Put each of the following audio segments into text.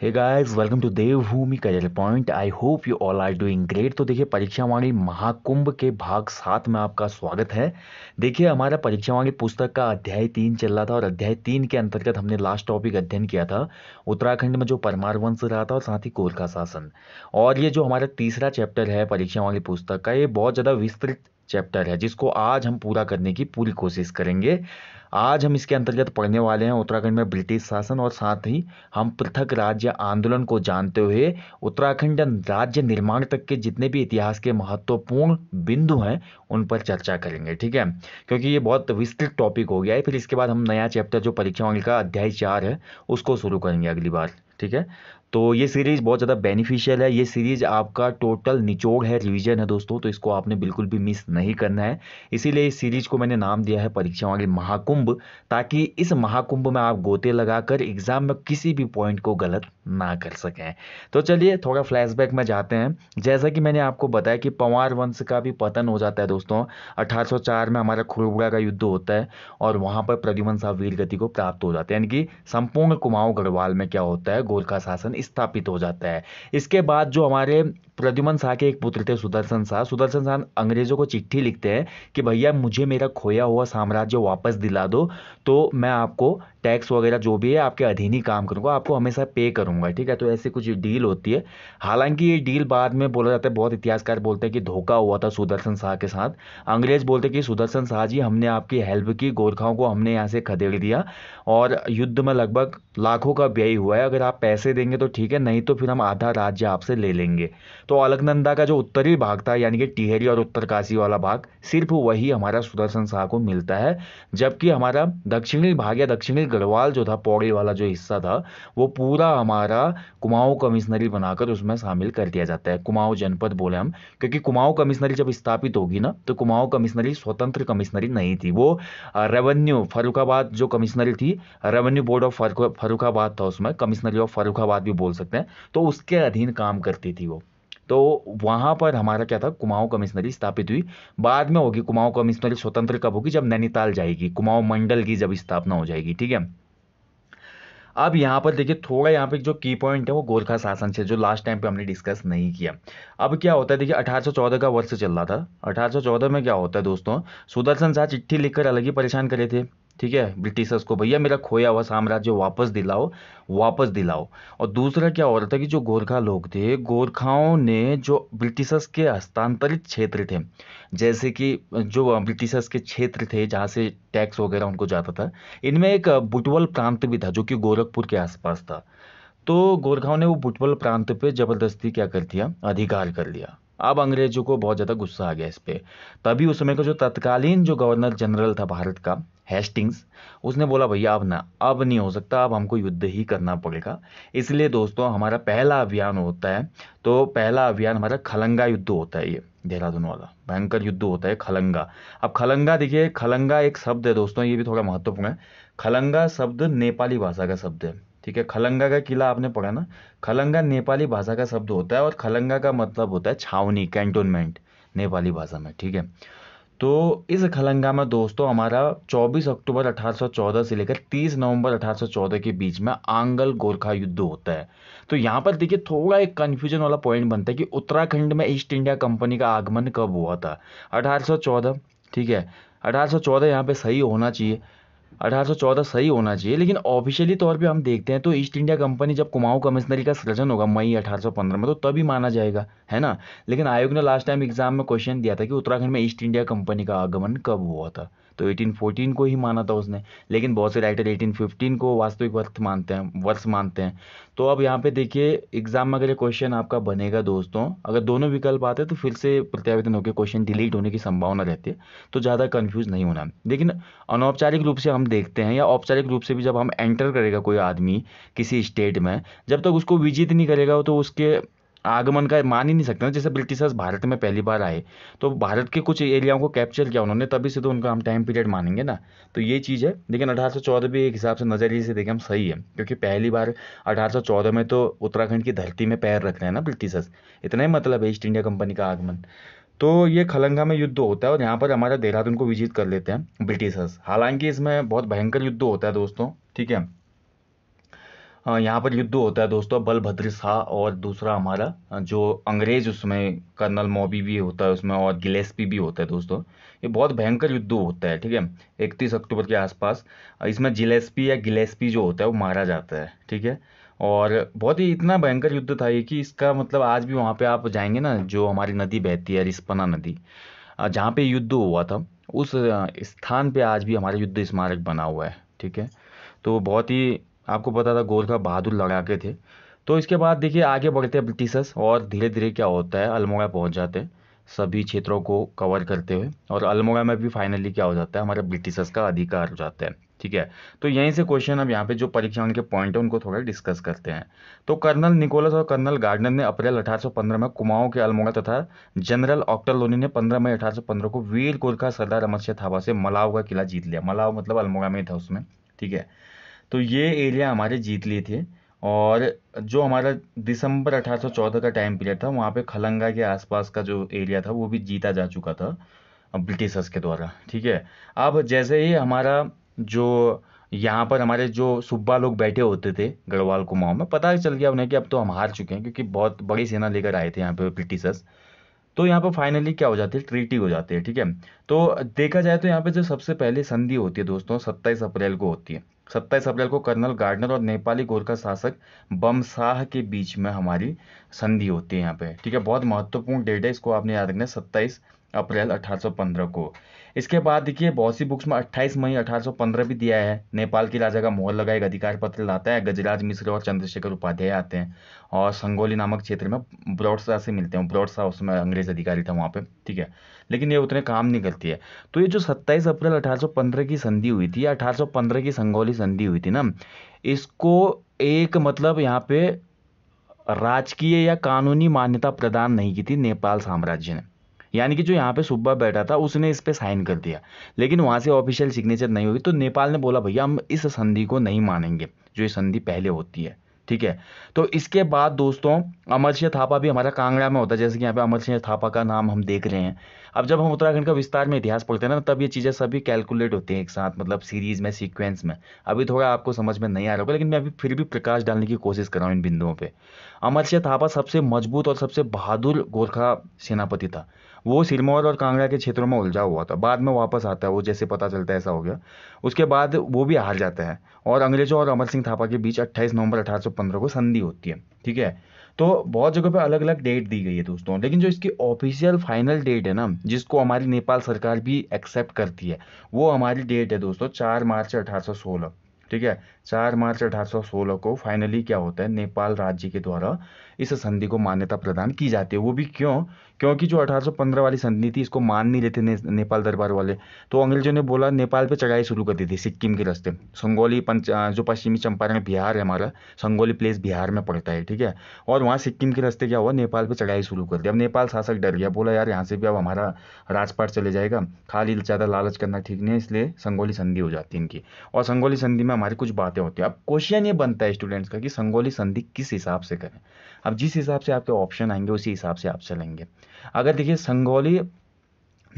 Hey guys welcome to Devbhoomi career point I hope you all are doing great तो देखिए परीक्षा वाणी महाकुंभ के भाग सात में आपका स्वागत है देखिए हमारा परीक्षा वाणी पुस्तक का अध्याय तीन चल रहा था और अध्याय तीन के अंतर्गत हमने लास्ट टॉपिक अध्ययन किया था उत्तराखंड में जो परमार वंश रहा था और साथ ही गोरखा शासन और ये जो हमारा तीसरा चैप्टर है परीक्षा वाणी पुस्तक का ये बहुत ज़्यादा विस्तृत चैप्टर है जिसको आज हम पूरा करने की पूरी कोशिश करेंगे आज हम इसके अंतर्गत पढ़ने वाले हैं उत्तराखंड में ब्रिटिश शासन और साथ ही हम पृथक राज्य आंदोलन को जानते हुए उत्तराखंड राज्य निर्माण तक के जितने भी इतिहास के महत्वपूर्ण बिंदु हैं उन पर चर्चा करेंगे ठीक है क्योंकि ये बहुत विस्तृत टॉपिक हो गया है फिर इसके बाद हम नया चैप्टर जो परीक्षा का अध्याय चार है उसको शुरू करेंगे अगली बार ठीक है तो ये सीरीज़ बहुत ज़्यादा बेनिफिशियल है ये सीरीज़ आपका टोटल निचोड़ है रिवीजन है दोस्तों तो इसको आपने बिल्कुल भी मिस नहीं करना है इसीलिए इस सीरीज़ को मैंने नाम दिया है परीक्षा के महाकुंभ ताकि इस महाकुंभ में आप गोते लगाकर एग्ज़ाम में किसी भी पॉइंट को गलत ना कर सकें तो चलिए थोड़ा फ्लैशबैक में जाते हैं जैसा कि मैंने आपको बताया कि पंवार वंश का भी पतन हो जाता है दोस्तों 1804 में हमारा खुरबुड़ा का युद्ध होता है और वहाँ पर प्रद्युमन साहब वीर गति को प्राप्त हो जाता है यानी कि संपूर्ण कुमाऊँ गढ़वाल में क्या होता है गोरखा शासन स्थापित हो जाता है इसके बाद जो हमारे प्रद्युमन शाह के एक पुत्र थे सुदर्शन शाह सुदर्शन शाह अंग्रेजों को चिट्ठी लिखते हैं कि भैया मुझे मेरा खोया हुआ साम्राज्य वापस दिला दो तो मैं आपको टैक्स वगैरह जो भी है आपके अधीन ही काम करूँगा आपको हमेशा पे करूँगा ठीक है तो ऐसी कुछ डील होती है हालांकि ये डील बाद में बोला जाता है बहुत इतिहासकार बोलते हैं कि धोखा हुआ था सुदर्शन शाह के साथ अंग्रेज बोलते कि सुदर्शन शाह जी हमने आपकी हेल्प की गोरखाओं को हमने यहाँ से खदेड़ दिया और युद्ध में लगभग लाखों का व्यय हुआ है अगर आप पैसे देंगे तो ठीक है नहीं तो फिर हम आधा राज्य आपसे ले लेंगे तो अलकनंदा का जो उत्तरी भाग था यानी कि टिहरी और उत्तरकाशी वाला भाग सिर्फ वही हमारा सुदर्शन शाह को मिलता है जबकि हमारा दक्षिणी भाग या दक्षिणी गढ़वाल जो था पौड़ी वाला जो हिस्सा था वो पूरा हमारा कुमाऊं कमिश्नरी बनाकर उसमें शामिल कर दिया जाता है कुमाऊं जनपद बोले हम क्योंकि कुमाऊं कमिश्नरी जब स्थापित होगी ना तो कुमाऊं कमिश्नरी स्वतंत्र कमिश्नरी नहीं थी वो रेवेन्यू फरुखाबाद जो कमिश्नरी थी रेवेन्यू बोर्ड ऑफ फरुखाबाद था उसमें कमिश्नरी ऑफ फरुखाबाद भी बोल सकते हैं तो उसके अधीन काम करती थी वो तो वहाँ पर हमारा क्या था कुमाऊँ कमिश्नरी स्थापित हुई बाद में होगी कुमाऊँ कमिश्नरी स्वतंत्र कब होगी जब नैनीताल जाएगी कुमाऊँ मंडल की जब स्थापना हो जाएगी ठीक है अब यहाँ पर देखिए थोड़ा यहाँ पे जो की पॉइंट है वो गोरखा शासन से जो लास्ट टाइम पे हमने डिस्कस नहीं किया अब क्या होता है देखिए 1814 का वर्ष चल रहा था 1814 में क्या होता है दोस्तों सुदर्शन शाह चिट्ठी लिखकर अलग ही परेशान करे थे ठीक है ब्रिटिशर्स को भैया मेरा खोया हुआ साम्राज्य वापस दिलाओ वापस दिलाओ और दूसरा क्या हो रहा था कि जो गोरखा लोग थे गोरखाओं ने जो ब्रिटिशर्स के हस्तांतरित क्षेत्र थे जैसे कि जो ब्रिटिशर्स के क्षेत्र थे जहाँ से टैक्स वगैरह उनको जाता था इनमें एक बुटवल प्रांत भी था जो कि गोरखपुर के आसपास था तो गोरखाओं ने वो बुटवल प्रांत पे ज़बरदस्ती क्या कर दिया अधिकार कर लिया अब अंग्रेजों को बहुत ज़्यादा गुस्सा आ गया इस पर तभी उस समय का जो तत्कालीन जो गवर्नर जनरल था भारत का हेस्टिंग्स उसने बोला भैया अब ना अब नहीं हो सकता अब हमको युद्ध ही करना पड़ेगा इसलिए दोस्तों हमारा पहला अभियान होता है तो पहला अभियान हमारा खलंगा युद्ध होता है ये देहरादून वाला भयंकर युद्ध होता है खलंगा अब खलंगा देखिए खलंगा एक शब्द है दोस्तों ये भी थोड़ा महत्वपूर्ण है खलंगा शब्द नेपाली भाषा का शब्द है ठीक है खलंगा का किला आपने पढ़ा ना खलंगा नेपाली भाषा का शब्द होता है और खलंगा का मतलब होता है छावनी कैंटोनमेंट नेपाली भाषा में ठीक है तो इस खलंगा में दोस्तों हमारा 24 अक्टूबर 1814 से लेकर 30 नवंबर 1814 के बीच में आंगल गोरखा युद्ध होता है तो यहाँ पर देखिए थोड़ा एक कन्फ्यूजन वाला पॉइंट बनता है कि उत्तराखंड में ईस्ट इंडिया कंपनी का आगमन कब हुआ था 1814 ठीक है 1814 यहाँ पे सही होना चाहिए 1814 सही होना चाहिए लेकिन ऑफिशियली तौर पे हम देखते हैं तो ईस्ट इंडिया कंपनी जब कुमाऊं कमिश्नरी का सृजन होगा मई 1815 में तो तभी माना जाएगा है ना लेकिन आयोग ने लास्ट टाइम एग्जाम में क्वेश्चन दिया था कि उत्तराखंड में ईस्ट इंडिया कंपनी का आगमन कब हुआ था तो 1814 को ही माना था उसने लेकिन बहुत से राइटर 1815 को वास्तविक वर्ष मानते हैं वर्ष मानते हैं तो अब यहाँ पे देखिए एग्जाम में अगर ये क्वेश्चन आपका बनेगा दोस्तों अगर दोनों विकल्प आते हैं तो फिर से प्रत्यावेदन होकर क्वेश्चन डिलीट होने की संभावना रहती है तो ज़्यादा कन्फ्यूज नहीं होना लेकिन अनौपचारिक रूप से हम देखते हैं या औपचारिक रूप से भी जब हम एंटर करेगा कोई आदमी किसी स्टेट में जब तक उसको विजित नहीं करेगा तो उसके आगमन का मान ही नहीं सकते ना जैसे ब्रिटिशर्स भारत में पहली बार आए तो भारत के कुछ एरियाओं को कैप्चर किया उन्होंने तभी से तो उनका हम टाइम पीरियड मानेंगे ना तो ये चीज़ है लेकिन अठारह भी एक हिसाब से नज़रिए से देखें हम सही है क्योंकि पहली बार अठारह में तो उत्तराखंड की धरती में पैर रख रहे हैं ना ब्रिटिशर्स इतना ही मतलब है ईस्ट इंडिया कंपनी का आगमन तो ये खलंगा में युद्ध होता है और यहाँ पर हमारा देहरादून को विजित कर लेते हैं ब्रिटिशर्स हालांकि इसमें बहुत भयंकर युद्ध होता है दोस्तों ठीक है यहाँ पर युद्ध होता है दोस्तों बलभद्र शाह और दूसरा हमारा जो अंग्रेज उसमें कर्नल मोबी भी होता है उसमें और गिलेस्पी भी होता है दोस्तों ये बहुत भयंकर युद्ध होता है ठीक है इकतीस अक्टूबर के आसपास इसमें जिलेस्पी या गिलेस्पी जो होता है वो मारा जाता है ठीक है और बहुत ही इतना भयंकर युद्ध था ये कि इसका मतलब आज भी वहाँ पर आप जाएंगे ना जो हमारी नदी बहती है रिस्पना नदी जहाँ पर युद्ध हुआ था उस स्थान पर आज भी हमारा युद्ध स्मारक बना हुआ है ठीक है तो बहुत ही आपको पता था गोरखा बहादुर लड़ाके थे तो इसके बाद देखिए आगे बढ़ते हैं ब्रिटिशर्स और धीरे धीरे क्या होता है अल्मोड़ा पहुंच जाते हैं सभी क्षेत्रों को कवर करते हुए और अल्मोड़ा में भी फाइनली क्या हो जाता है हमारे ब्रिटिशर्स का अधिकार हो जाता है ठीक है तो यहीं से क्वेश्चन अब यहाँ पे जो परीक्षा के पॉइंट है उनको थोड़ा डिस्कस करते हैं तो कर्नल निकोलस और कर्नल गार्डनर ने अप्रैल 1815 में कुमाऊं के अल्मोड़ा तथा जनरल ऑक्टर लोनी ने 15 मई 1815 को वीर गोरखा सरदार अमर सिंह से मलाव का किला जीत लिया मलाव मतलब अल्मोड़ा में था उसमें ठीक है तो ये एरिया हमारे जीत लिए थे और जो हमारा दिसंबर 1814 का टाइम पीरियड था वहाँ पे खलंगा के आसपास का जो एरिया था वो भी जीता जा चुका था ब्रिटिशर्स के द्वारा ठीक है अब जैसे ही हमारा जो यहाँ पर हमारे जो सुब्बा लोग बैठे होते थे गढ़वाल कुमाऊँ में पता चल गया उन्हें कि अब तो हम हार चुके हैं क्योंकि बहुत बड़ी सेना लेकर आए थे यहाँ पे ब्रिटिशर्स तो यहाँ पर फाइनली क्या हो जाती है ट्रीटी हो जाती है ठीक है तो देखा जाए तो यहाँ पे जो सबसे पहले संधि होती है दोस्तों सत्ताईस अप्रैल को होती है सत्ताईस अप्रैल को कर्नल गार्डनर और नेपाली गोरखा शासक बमशाह के बीच में हमारी संधि होती है यहाँ पे ठीक है बहुत महत्वपूर्ण डेट है इसको आपने याद रखना है सत्ताईस अप्रैल 1815 को इसके बाद देखिए बहुत सी बुक्स में 28 मई 1815 भी दिया है नेपाल के राजा का मोहर लगा एक अधिकार पत्र लाता है गजराज मिश्र और चंद्रशेखर उपाध्याय आते हैं और संगोली नामक क्षेत्र में ब्रॉडसा से मिलते हैं ब्रॉडसा उसमें अंग्रेज अधिकारी था वहाँ पे ठीक है लेकिन ये उतने काम नहीं करती है तो ये जो सत्ताईस अप्रैल अठारह की संधि हुई थी अठारह की संगोली संधि हुई थी ना इसको एक मतलब यहाँ पे राजकीय या कानूनी मान्यता प्रदान नहीं की थी नेपाल साम्राज्य ने यानी कि जो यहाँ पे सुब्बा बैठा था उसने इस पर साइन कर दिया लेकिन वहाँ से ऑफिशियल सिग्नेचर नहीं हुई तो नेपाल ने बोला भैया हम इस संधि को नहीं मानेंगे जो ये संधि पहले होती है ठीक है तो इसके बाद दोस्तों अमर सिंह थापा भी हमारा कांगड़ा में होता है जैसे कि यहाँ पे अमर सिंह थापा का नाम हम देख रहे हैं अब जब हम उत्तराखंड का विस्तार में इतिहास पढ़ते हैं ना तब ये चीज़ें सभी कैलकुलेट होती हैं एक साथ मतलब सीरीज में सीक्वेंस में अभी थोड़ा आपको समझ में नहीं आ रहा होगा लेकिन मैं अभी फिर भी प्रकाश डालने की कोशिश कर रहा हूँ इन बिंदुओं पर अमर सिंह थापा सबसे मजबूत और सबसे बहादुर गोरखा सेनापति था वो सिरमौर और कांगड़ा के क्षेत्रों में उलझा हुआ था बाद में वापस आता है वो जैसे पता चलता है ऐसा हो गया उसके बाद वो भी हार जाता है और अंग्रेजों और अमर सिंह थापा के बीच 28 नवंबर 1815 को संधि होती है ठीक है तो बहुत जगह पे अलग अलग डेट दी गई है दोस्तों लेकिन जो इसकी ऑफिशियल फाइनल डेट है ना जिसको हमारी नेपाल सरकार भी एक्सेप्ट करती है वो हमारी डेट है दोस्तों चार मार्च अठारह ठीक है चार मार्च सोलह को फाइनली क्या होता है नेपाल राज्य के द्वारा इस संधि को मान्यता प्रदान की जाती है वो भी क्यों क्योंकि जो 1815 वाली संधि थी इसको मान नहीं लेते ने, नेपाल दरबार वाले तो अंग्रेजों ने बोला नेपाल पे चढ़ाई शुरू कर दी थी सिक्किम के रास्ते संगोली पंच जो पश्चिमी चंपारण बिहार है हमारा संगोली प्लेस बिहार में पड़ता है ठीक है और वहाँ सिक्किम के रास्ते क्या हुआ नेपाल पर चढ़ाई शुरू कर दी अब नेपाल शासक डर गया बोला यार यहाँ से भी अब हमारा राजपाट चले जाएगा खाली ज़्यादा लालच करना ठीक नहीं है इसलिए संगोली संधि हो जाती है इनकी और संगोली संधि में हमारी कुछ बातें होती हैं अब क्वेश्चन ये बनता है स्टूडेंट्स का कि संगोली संधि किस हिसाब से करें अब जिस हिसाब से आपके ऑप्शन आएंगे उसी हिसाब से आप चलेंगे अगर देखिए संगोली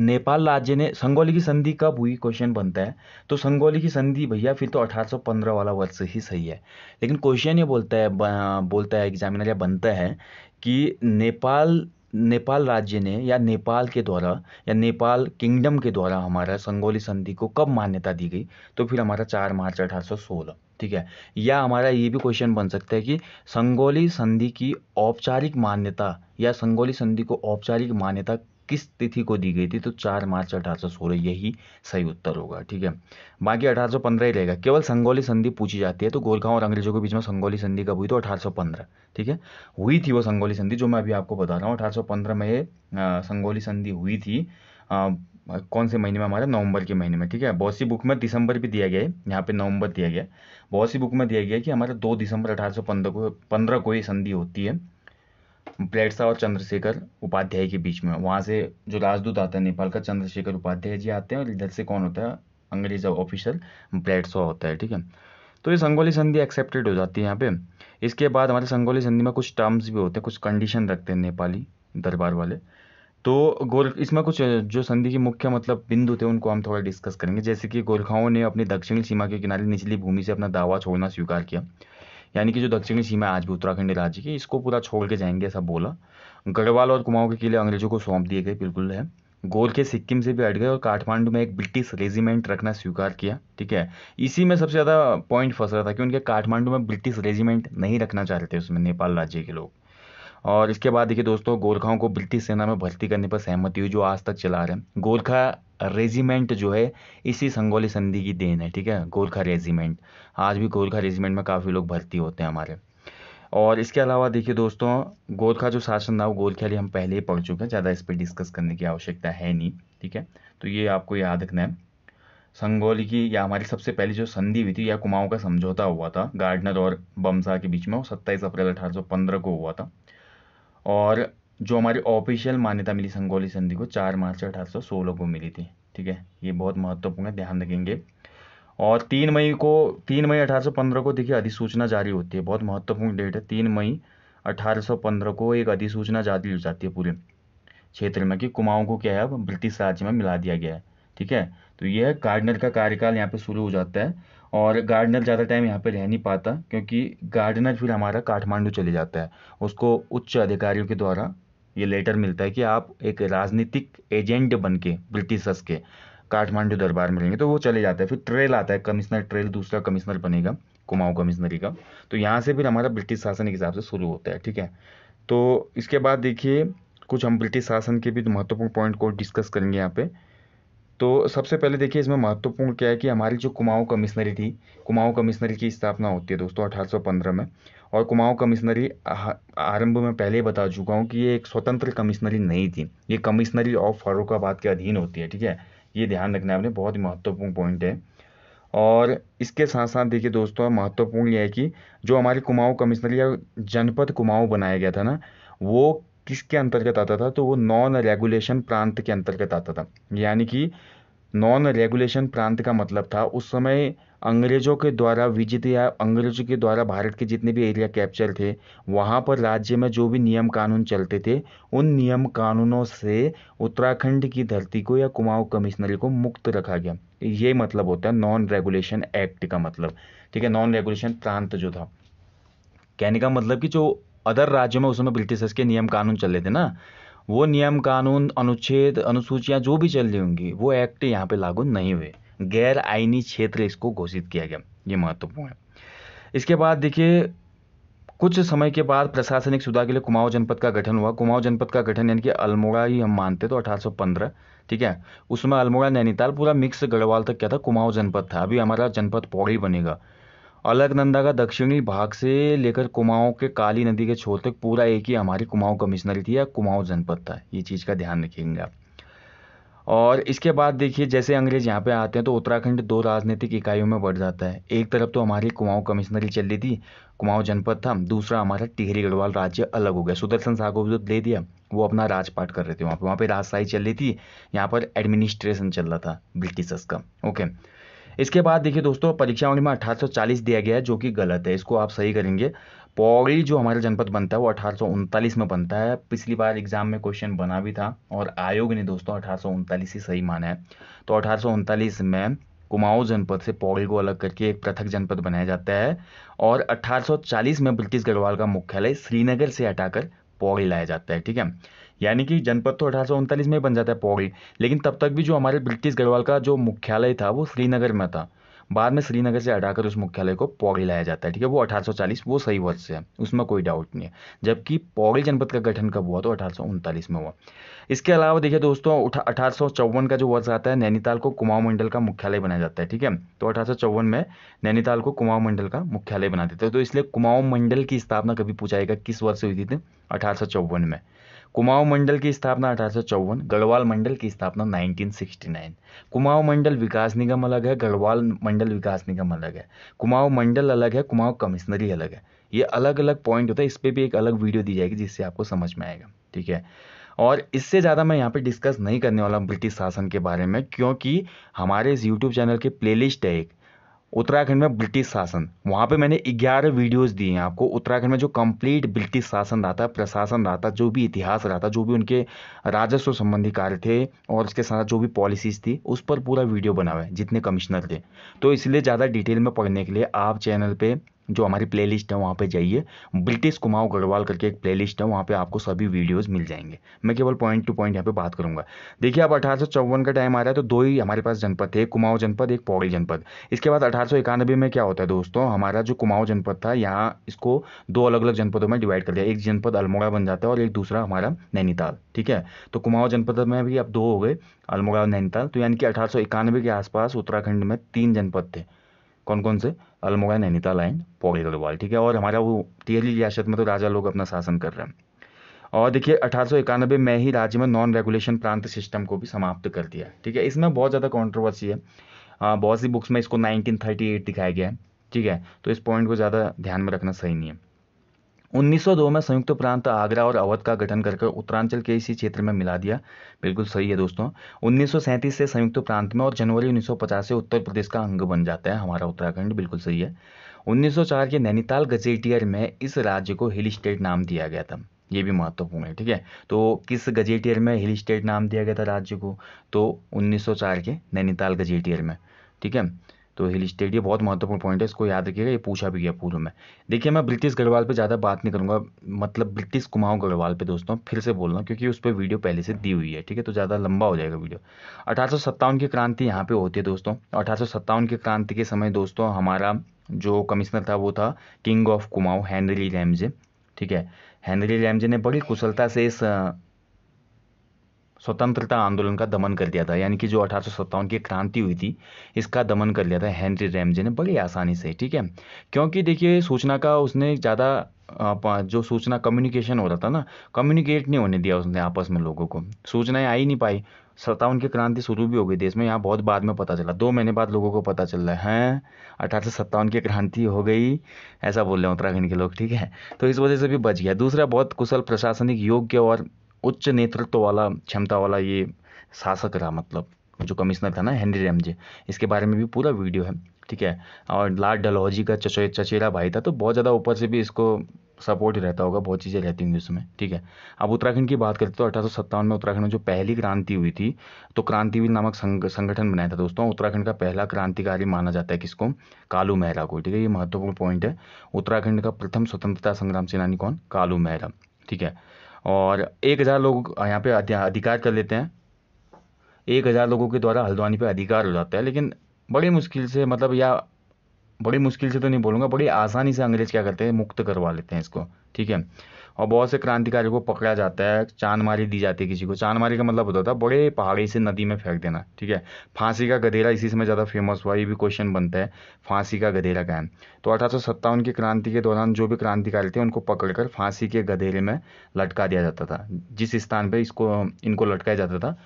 नेपाल राज्य ने संगोली की संधि कब हुई क्वेश्चन बनता है तो संगोली की संधि भैया फिर तो 1815 वाला वर्ष ही सही है लेकिन क्वेश्चन ये बोलता है बोलता है एग्जामिनर या बनता है कि नेपाल नेपाल राज्य ने या नेपाल के द्वारा या नेपाल किंगडम के द्वारा हमारा संगोली संधि को कब मान्यता दी गई तो फिर हमारा चार मार्च अठारह ठीक है या हमारा ये भी क्वेश्चन बन सकता है कि संगोली संधि की औपचारिक मान्यता या संगोली संधि को औपचारिक मान्यता किस तिथि को दी गई थी तो 4 मार्च सोलह यही सही उत्तर होगा ठीक है बाकी 1815 ही रहेगा केवल संगोली संधि पूछी जाती है तो गोरखाओं और अंग्रेजों के बीच में संगोली संधि कब हुई तो 1815 ठीक है हुई थी वो संगोली संधि जो मैं अभी आपको बता रहा हूँ पंद्रह में संगोली संधि हुई थी कौन से महीने में हमारा नवंबर के महीने में ठीक है बहुत सी बुक में दिसंबर भी दिया गया है यहाँ पे नवंबर दिया गया है बहुत सी बुक में दिया गया कि हमारा दो दिसंबर अठारह सौ पंद्रह को पंद्रह को ये संधि होती है प्लेटसा और चंद्रशेखर उपाध्याय के बीच में वहाँ से जो राजदूत आता है नेपाल का चंद्रशेखर उपाध्याय जी आते हैं और इधर से कौन होता है अंग्रेज ऑफिसर प्लेटसा होता है ठीक है तो ये संगोली संधि एक्सेप्टेड हो जाती है यहाँ पे इसके बाद हमारे संगोली संधि में कुछ टर्म्स भी होते हैं कुछ कंडीशन रखते हैं नेपाली दरबार वाले तो गोल इसमें कुछ जो संधि के मुख्य मतलब बिंदु थे उनको हम थोड़ा डिस्कस करेंगे जैसे कि गोरखाओं ने अपनी दक्षिणी सीमा के किनारे निचली भूमि से अपना दावा छोड़ना स्वीकार किया यानी कि जो दक्षिणी सीमा आज भी उत्तराखंड राज्य की इसको पूरा छोड़ के जाएंगे ऐसा बोला गढ़वाल और कुमाऊं के किले अंग्रेजों को सौंप दिए गए बिल्कुल है गोरखे सिक्किम से भी हट गए और काठमांडू में एक ब्रिटिश रेजिमेंट रखना स्वीकार किया ठीक है इसी में सबसे ज़्यादा पॉइंट फंस रहा था कि उनके काठमांडू में ब्रिटिश रेजिमेंट नहीं रखना चाहते थे उसमें नेपाल राज्य के लोग और इसके बाद देखिए दोस्तों गोरखाओं को ब्रिटिश सेना में भर्ती करने पर सहमति हुई जो आज तक चला रहे हैं गोरखा रेजिमेंट जो है इसी संगोली संधि की देन है ठीक है गोरखा रेजिमेंट आज भी गोरखा रेजिमेंट में काफ़ी लोग भर्ती होते हैं हमारे और इसके अलावा देखिए दोस्तों गोरखा जो शासन था वो गोरखेली हम पहले ही पढ़ चुके हैं ज़्यादा इस पर डिस्कस करने की आवश्यकता है नहीं ठीक है तो ये आपको याद रखना है संगोली की या हमारी सबसे पहली जो संधि हुई थी या कुमाऊं का समझौता हुआ था गार्डनर और बमसा के बीच में वो सत्ताईस अप्रैल अठारह को हुआ था और जो हमारी ऑफिशियल मान्यता मिली संगोली संधि को चार मार्च अठारह सो को मिली थी ठीक है ये बहुत महत्वपूर्ण है ध्यान रखेंगे और तीन मई को तीन मई 1815 को देखिए अधिसूचना जारी होती है बहुत महत्वपूर्ण डेट है तीन मई 1815 को एक अधिसूचना जारी हो जाती है पूरे क्षेत्र में कि कुमाऊं को क्या है अब ब्रिटिश राज्य में मिला दिया गया है ठीक है तो यह गार्डनर का कार्यकाल यहाँ पे शुरू हो जाता है और गार्डनर ज़्यादा टाइम यहाँ पे रह नहीं पाता क्योंकि गार्डनर फिर हमारा काठमांडू चले जाता है उसको उच्च अधिकारियों के द्वारा ये लेटर मिलता है कि आप एक राजनीतिक एजेंट बन के ब्रिटिशर्स के काठमांडू दरबार में रहेंगे तो वो चले जाता है फिर ट्रेल आता है कमिश्नर ट्रेल दूसरा कमिश्नर बनेगा कुमाऊँ कमिश्नरी का तो यहाँ से फिर हमारा ब्रिटिश शासन के हिसाब से शुरू होता है ठीक है तो इसके बाद देखिए कुछ हम ब्रिटिश शासन के भी महत्वपूर्ण पॉइंट को डिस्कस करेंगे यहाँ पे तो सबसे पहले देखिए इसमें महत्वपूर्ण क्या है कि हमारी जो कुमाऊं कमिश्नरी थी कुमाऊं कमिश्नरी की स्थापना होती है दोस्तों 1815 में और कुमाऊं कमिश्नरी आरंभ में पहले ही बता चुका हूँ कि ये एक स्वतंत्र कमिश्नरी नहीं थी ये कमिश्नरी ऑफ फारूकाबाद के अधीन होती है ठीक है ये ध्यान रखना है आपने बहुत ही महत्वपूर्ण पॉइंट है और इसके साथ साथ देखिए दोस्तों महत्वपूर्ण ये है कि जो हमारी कुमाऊं कमिश्नरी या जनपद कुमाऊं बनाया गया था ना वो किसके अंतर्गत आता था तो वो नॉन रेगुलेशन प्रांत के अंतर्गत आता था यानी कि नॉन रेगुलेशन प्रांत का मतलब था उस समय अंग्रेज़ों के द्वारा विजित या अंग्रेज़ों के द्वारा भारत के जितने भी एरिया कैप्चर थे वहाँ पर राज्य में जो भी नियम कानून चलते थे उन नियम कानूनों से उत्तराखंड की धरती को या कुमाऊँ कमिश्नरी को मुक्त रखा गया ये मतलब होता है नॉन रेगुलेशन एक्ट का मतलब ठीक है नॉन रेगुलेशन प्रांत जो था कहने का मतलब कि जो अदर राज्यों में उस समय ब्रिटिशर्स के नियम कानून चल रहे थे ना वो नियम कानून अनुच्छेद अनुसूचियाँ जो भी चल रही होंगी वो एक्ट यहाँ पे लागू नहीं हुए गैर आइनी क्षेत्र इसको घोषित किया गया ये महत्वपूर्ण है इसके बाद देखिए कुछ समय के बाद प्रशासनिक सुधार के लिए कुमाऊं जनपद का गठन हुआ कुमाऊं जनपद का गठन यानी कि अल्मोड़ा ही हम मानते तो 1815 ठीक है उसमें अल्मोड़ा नैनीताल पूरा मिक्स गढ़वाल तक क्या था कुमाऊं जनपद था अभी हमारा जनपद पौड़ी बनेगा अलकनंदा का दक्षिणी भाग से लेकर कुमाऊं के काली नदी के छोर तक पूरा एक ही हमारी कुमाऊं कमिश्नरी थी या कुमाऊं जनपद था ये चीज़ का ध्यान रखेंगे आप और इसके बाद देखिए जैसे अंग्रेज यहाँ पे आते हैं तो उत्तराखंड दो राजनीतिक इकाइयों में बढ़ जाता है एक तरफ तो हमारी कुमाऊं कमिश्नरी चल रही थी कुमाऊं जनपद था दूसरा हमारा टिहरी गढ़वाल राज्य अलग हो गया सुदर्शन शाह को तो दे दिया वो अपना राजपाट कर रहे थे वहाँ पर वहाँ पर राजशाही चल रही थी यहाँ पर एडमिनिस्ट्रेशन चल रहा था ब्रिटिशर्स का ओके इसके बाद देखिए दोस्तों परीक्षा वाणी में अठारह दिया गया है जो कि गलत है इसको आप सही करेंगे पौड़ी जो हमारा जनपद बनता है वो अठारह में बनता है पिछली बार एग्जाम में क्वेश्चन बना भी था और आयोग ने दोस्तों अठारह ही सही माना है तो अठारह में कुमाऊं जनपद से पौड़ी को अलग करके एक पृथक जनपद बनाया जाता है और 1840 में ब्रिटिश गढ़वाल का मुख्यालय श्रीनगर से हटाकर पौड़ी लाया जाता है ठीक है यानी कि जनपद तो अठारह में बन जाता है पौड़ी लेकिन तब तक भी जो हमारे ब्रिटिश गढ़वाल का जो मुख्यालय था वो श्रीनगर में था बाद में श्रीनगर से हटाकर उस मुख्यालय को पौड़ी लाया जाता है ठीक है वो 1840 वो सही वर्ष है उसमें कोई डाउट नहीं है जबकि पौड़ी जनपद का गठन कब हुआ तो अठारह में हुआ इसके अलावा देखिए दोस्तों अठारह का जो वर्ष आता है नैनीताल को कुमाऊं मंडल का मुख्यालय बनाया जाता है ठीक है तो अठारह में नैनीताल को कुमाऊं मंडल का मुख्यालय बना देते हैं तो इसलिए कुमाऊं मंडल की स्थापना कभी पूछाएगा किस वर्ष हुई थी अठारह में कुमाऊं मंडल की स्थापना अठारह गढ़वाल मंडल की स्थापना 1969 कुमाऊं मंडल विकास निगम अलग है गढ़वाल मंडल विकास निगम अलग है कुमाऊं मंडल अलग है कुमाऊं कमिश्नरी अलग है ये अलग अलग पॉइंट होता है इस पर भी एक अलग वीडियो दी जाएगी जिससे आपको समझ में आएगा ठीक है और इससे ज़्यादा मैं यहाँ पे डिस्कस नहीं करने वाला ब्रिटिश शासन के बारे में क्योंकि हमारे इस यूट्यूब चैनल की प्लेलिस्ट है एक उत्तराखंड में ब्रिटिश शासन वहाँ पे मैंने 11 वीडियोस दिए हैं आपको उत्तराखंड में जो कंप्लीट ब्रिटिश शासन रहा था प्रशासन रहा था जो भी इतिहास रहा था जो भी उनके राजस्व संबंधी कार्य थे और उसके साथ जो भी पॉलिसीज थी उस पर पूरा वीडियो बना हुआ है जितने कमिश्नर थे तो इसलिए ज़्यादा डिटेल में पढ़ने के लिए आप चैनल पर जो हमारी प्लेलिस्ट है वहाँ पे जाइए ब्रिटिश कुमाऊँ गढ़वाल करके एक प्लेलिस्ट है वहाँ पे आपको सभी वीडियोस मिल जाएंगे मैं केवल पॉइंट टू पॉइंट यहाँ पे बात करूँगा देखिए अब अठारह का टाइम आ रहा है तो दो ही हमारे पास जनपद थे एक कुमाऊँ जनपद एक पौड़ी जनपद इसके बाद अठारह में क्या होता है दोस्तों हमारा जो कुमाऊँ जनपद था यहाँ इसको दो अलग अलग जनपदों में डिवाइड कर दिया एक जनपद अल्मोड़ा बन जाता है और एक दूसरा हमारा नैनीताल ठीक है तो कुमाऊँ जनपद में भी अब दो हो गए अल्मोड़ा और नैनीताल तो यानी कि अठारह के आसपास उत्तराखंड में तीन जनपद थे कौन कौन से अल्मोड़ा नैनीताल एंड पौड़ी गढ़वाल ठीक है और हमारा वो टीहली रियासत में तो राजा लोग अपना शासन कर रहे हैं और देखिए अठारह में ही राज्य में नॉन रेगुलेशन प्रांत सिस्टम को भी समाप्त कर दिया ठीक है इसमें बहुत ज़्यादा कॉन्ट्रोवर्सी है बहुत सी बुक्स में इसको 1938 दिखाया गया है ठीक है तो इस पॉइंट को ज़्यादा ध्यान में रखना सही नहीं है 1902 में संयुक्त प्रांत आगरा और अवध का गठन करके उत्तरांचल के इसी क्षेत्र में मिला दिया बिल्कुल सही है दोस्तों 1937 से संयुक्त प्रांत में और जनवरी 1950 से उत्तर प्रदेश का अंग बन जाता है हमारा उत्तराखंड बिल्कुल सही है 1904 के नैनीताल गजेटियर में इस राज्य को हिल स्टेट नाम दिया गया था ये भी महत्वपूर्ण है ठीक है तो किस गजेटियर में हिल स्टेट नाम दिया गया था राज्य को तो उन्नीस के नैनीताल गजेटियर में ठीक है तो हिल स्टेट ये बहुत महत्वपूर्ण पॉइंट है इसको याद रखिएगा ये पूछा भी गया पूर्व में देखिए मैं ब्रिटिश गढ़वाल पे ज़्यादा बात नहीं करूँगा मतलब ब्रिटिश कुमाऊँ गढ़वाल पे दोस्तों फिर से बोल रहा हूँ क्योंकि उस पर वीडियो पहले से दी हुई है ठीक है तो ज़्यादा लंबा हो जाएगा वीडियो अठारह की क्रांति यहाँ पर होती है दोस्तों अठारह की क्रांति के समय दोस्तों हमारा जो कमिश्नर था वो था king of Kumaon Henry Ramsay ठीक है हैनरी रैमजे ने बड़ी कुशलता से इस स्वतंत्रता आंदोलन का दमन कर दिया था यानी कि जो अठारह की क्रांति हुई थी इसका दमन कर लिया था हेनरी रैमजे ने बड़ी आसानी से ठीक है क्योंकि देखिए सूचना का उसने ज़्यादा जो सूचना कम्युनिकेशन हो रहा था ना कम्युनिकेट नहीं होने दिया उसने आपस में लोगों को सूचनाएं आई नहीं पाई सत्तावन की क्रांति शुरू भी हो गई देश में यहाँ बहुत बाद में पता चला दो महीने बाद लोगों को पता चल रहा है अठारह सौ सत्तावन की क्रांति हो गई ऐसा बोल रहे हैं उत्तराखंड के लोग ठीक है तो इस वजह से भी बच गया दूसरा बहुत कुशल प्रशासनिक योग्य और उच्च नेतृत्व वाला क्षमता वाला ये शासक रहा मतलब जो कमिश्नर था ना हेनरी रेमजे इसके बारे में भी पूरा वीडियो है ठीक है और लार्ड डलहौजी का चचे चचेरा भाई था तो बहुत ज़्यादा ऊपर से भी इसको सपोर्ट रहता होगा बहुत चीज़ें रहती होंगी उसमें ठीक है अब उत्तराखंड की बात करते तो अठारह में उत्तराखंड में जो पहली क्रांति हुई थी तो क्रांतिवीर नामक संग, संगठन बनाया था दोस्तों उत्तराखंड का पहला क्रांतिकारी माना जाता है किसको कालू मेहरा को ठीक है ये महत्वपूर्ण पॉइंट है उत्तराखंड का प्रथम स्वतंत्रता संग्राम सेनानी कौन कालू मेहरा ठीक है और एक हज़ार लोग यहाँ पे अधिकार कर लेते हैं एक हज़ार लोगों के द्वारा हल्द्वानी पे अधिकार हो जाता है लेकिन बड़ी मुश्किल से मतलब या बड़ी मुश्किल से तो नहीं बोलूँगा बड़ी आसानी से अंग्रेज़ क्या करते हैं मुक्त करवा लेते हैं इसको ठीक है और बहुत से क्रांतिकारियों को पकड़ा जाता है चांद मारी दी जाती है किसी को चांद मारी का मतलब होता था बड़े पहाड़ी से नदी में फेंक देना ठीक है फांसी का गधेरा इसी समय ज़्यादा फेमस हुआ ये भी क्वेश्चन बनता है फांसी का गधेरा का तो अठारह की क्रांति के दौरान जो भी क्रांतिकारी थे उनको पकड़कर फांसी के गधेरे में लटका दिया जाता था जिस स्थान पर इसको इनको लटकाया जाता था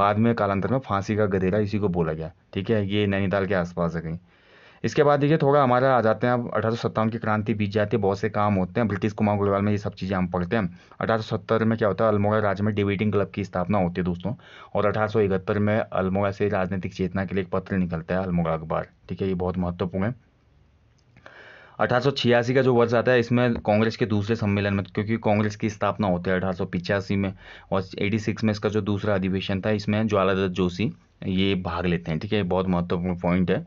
बाद में कालांतर में फांसी का गधेरा इसी को बोला गया ठीक है ये नैनीताल के आसपास है कहीं इसके बाद देखिए थोड़ा हमारा आ जाते हैं अब अठारह की क्रांति बीत जाती है बहुत से काम होते हैं ब्रिटिश कुमार गोलवाल में ये सब चीज़ें हम पढ़ते हैं अठारह में क्या होता है अल्मोड़ा राज्य में डिबेटिंग क्लब की स्थापना होती है दोस्तों और अठारह में अल्मोड़ा से राजनीतिक चेतना के लिए एक पत्र निकलता है अल्मोड़ा अखबार ठीक है ये बहुत महत्वपूर्ण है अठारह का जो वर्ष आता है इसमें कांग्रेस के दूसरे सम्मेलन में क्योंकि कांग्रेस की स्थापना होती है अठारह में और 86 में इसका जो दूसरा अधिवेशन था इसमें ज्वाला जोशी ये भाग लेते हैं ठीक है ये बहुत महत्वपूर्ण पॉइंट है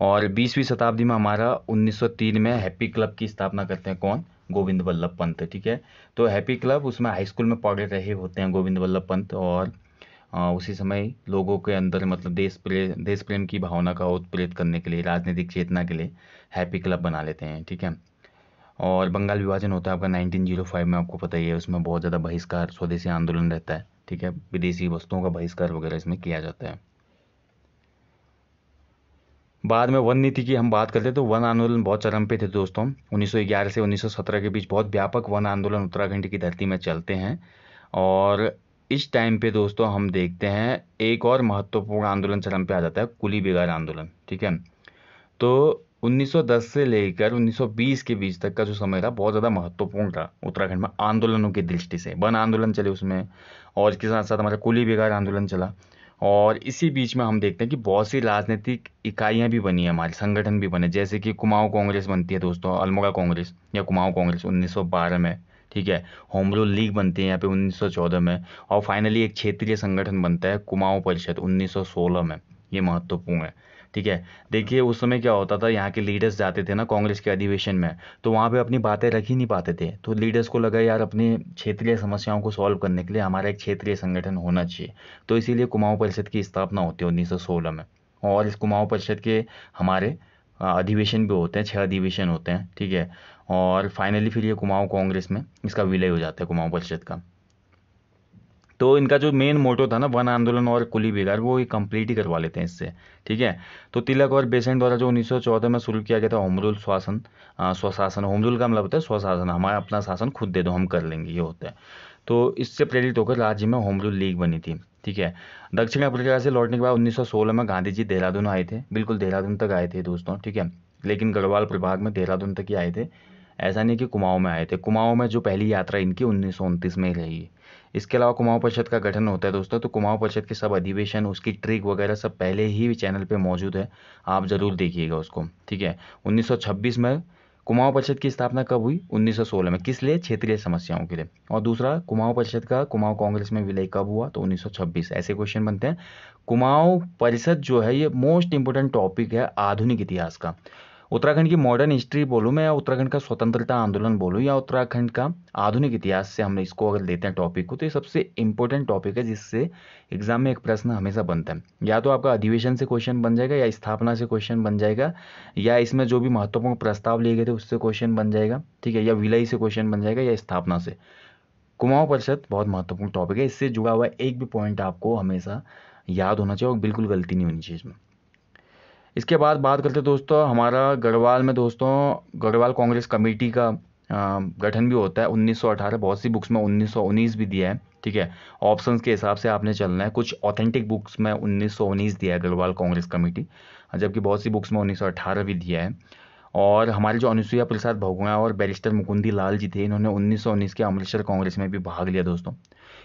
और बीसवीं शताब्दी में हमारा 1903 में हैप्पी क्लब की स्थापना करते हैं कौन गोविंद वल्लभ पंत ठीक है तो हैप्पी क्लब उसमें हाई स्कूल में पढ़ रहे होते हैं गोविंद वल्लभ पंत और उसी समय लोगों के अंदर मतलब देश प्रेम देश प्रेम की भावना का उत्प्रेरित करने के लिए राजनीतिक चेतना के लिए हैप्पी क्लब बना लेते हैं ठीक है और बंगाल विभाजन होता है आपका 1905 में आपको पता ही है उसमें बहुत ज़्यादा बहिष्कार स्वदेशी आंदोलन रहता है ठीक है विदेशी वस्तुओं का बहिष्कार वगैरह इसमें किया जाता है बाद में वन नीति की हम बात करते हैं तो वन आंदोलन बहुत चरम पे थे दोस्तों 1911 से 1917 के बीच बहुत व्यापक वन आंदोलन उत्तराखंड की धरती में चलते हैं और इस टाइम पे दोस्तों हम देखते हैं एक और महत्वपूर्ण आंदोलन चरम पे आ जाता है कुली बेगार आंदोलन ठीक है तो 1910 से लेकर 1920 के बीच तक का जो समय था बहुत ज़्यादा महत्वपूर्ण था उत्तराखंड में आंदोलनों की दृष्टि से वन आंदोलन चले उसमें और इसके साथ साथ हमारा कुली बेगार आंदोलन चला और इसी बीच में हम देखते हैं कि बहुत सी राजनीतिक इकाइयाँ भी बनी है हमारे संगठन भी बने जैसे कि कुमाऊँ कांग्रेस बनती है दोस्तों अल्मोड़ा कांग्रेस या कुमाऊँ कांग्रेस 1912 में ठीक है होम रूल लीग बनती है यहाँ पे 1914 में और फाइनली एक क्षेत्रीय संगठन बनता है कुमाऊँ परिषद 1916 में ये महत्वपूर्ण है ठीक है देखिए उस समय क्या होता था यहाँ के लीडर्स जाते थे ना कांग्रेस के अधिवेशन में तो वहाँ पे अपनी बातें रख ही नहीं पाते थे तो लीडर्स को लगा यार अपनी क्षेत्रीय समस्याओं को सॉल्व करने के लिए हमारा एक क्षेत्रीय संगठन होना चाहिए तो इसीलिए कुमाऊँ परिषद की स्थापना होती है उन्नीस में और इस कुमाऊँ परिषद के हमारे अधिवेशन भी होते हैं छः अधिवेशन होते हैं ठीक है और फाइनली फिर ये कुमाऊँ कांग्रेस में इसका विलय हो जाता है कुमाऊँ परिषद का तो इनका जो मेन मोटो था ना वन आंदोलन और कुली बेगार वो ये कंप्लीट ही करवा लेते हैं इससे ठीक है तो तिलक और बेसेंट द्वारा जो 1914 में शुरू किया गया था होमरुल शासन स्वशासन होमरुल का मतलब होता है स्वशासन हमारा अपना शासन खुद दे दो हम कर लेंगे ये होता है तो इससे प्रेरित होकर राज्य में होम रूल लीग बनी थी ठीक है दक्षिण अफ्रीका से लौटने के बाद उन्नीस में गांधी जी देहरादून आए थे बिल्कुल देहरादून तक आए थे दोस्तों ठीक है लेकिन गढ़वाल प्रभाग में देहरादून तक ही आए थे ऐसा नहीं कि कुमाऊं में आए थे कुमाऊं में जो पहली यात्रा इनकी उन्नीस में रही इसके अलावा कुमाऊं परिषद का गठन होता है दोस्तों तो कुमाऊं परिषद के सब अधिवेशन उसकी ट्रिक वगैरह सब पहले ही चैनल पे मौजूद है आप ज़रूर देखिएगा उसको ठीक है 1926 में कुमाऊं परिषद की स्थापना कब हुई 1916 में किस लिए क्षेत्रीय समस्याओं के लिए और दूसरा कुमाऊं परिषद का कुमाऊं कांग्रेस में विलय कब हुआ तो 1926 ऐसे क्वेश्चन बनते हैं कुमाऊं परिषद जो है ये मोस्ट इंपोर्टेंट टॉपिक है आधुनिक इतिहास का उत्तराखंड की मॉडर्न हिस्ट्री बोलूँ मैं या उत्तराखंड का स्वतंत्रता आंदोलन बोलूँ या उत्तराखंड का आधुनिक इतिहास से हम इसको अगर लेते हैं टॉपिक को तो ये सबसे इंपॉर्टेंट टॉपिक है जिससे एग्जाम में एक प्रश्न हमेशा बनता है या तो आपका अधिवेशन से क्वेश्चन बन जाएगा या स्थापना से क्वेश्चन बन जाएगा या इसमें जो भी महत्वपूर्ण प्रस्ताव लिए गए थे उससे क्वेश्चन बन जाएगा ठीक है या विलय से क्वेश्चन बन जाएगा या स्थापना से कुमाऊं परिषद बहुत महत्वपूर्ण टॉपिक है इससे जुड़ा हुआ एक भी पॉइंट आपको हमेशा याद होना चाहिए और बिल्कुल गलती नहीं होनी चाहिए इसमें इसके बाद बात करते दोस्तों हमारा गढ़वाल में दोस्तों गढ़वाल कांग्रेस कमेटी का गठन भी होता है 1918 बहुत सी बुक्स में 1919 भी दिया है ठीक है ऑप्शंस के हिसाब से आपने चलना है कुछ ऑथेंटिक बुक्स में 1919 दिया है गढ़वाल कांग्रेस कमेटी जबकि बहुत सी बुक्स में 1918 भी दिया है और हमारे जो अनुसुईया प्रसाद भगवान और बैरिस्टर मुकुंदी लाल जी थे इन्होंने 1919 के अमृतसर कांग्रेस में भी भाग लिया दोस्तों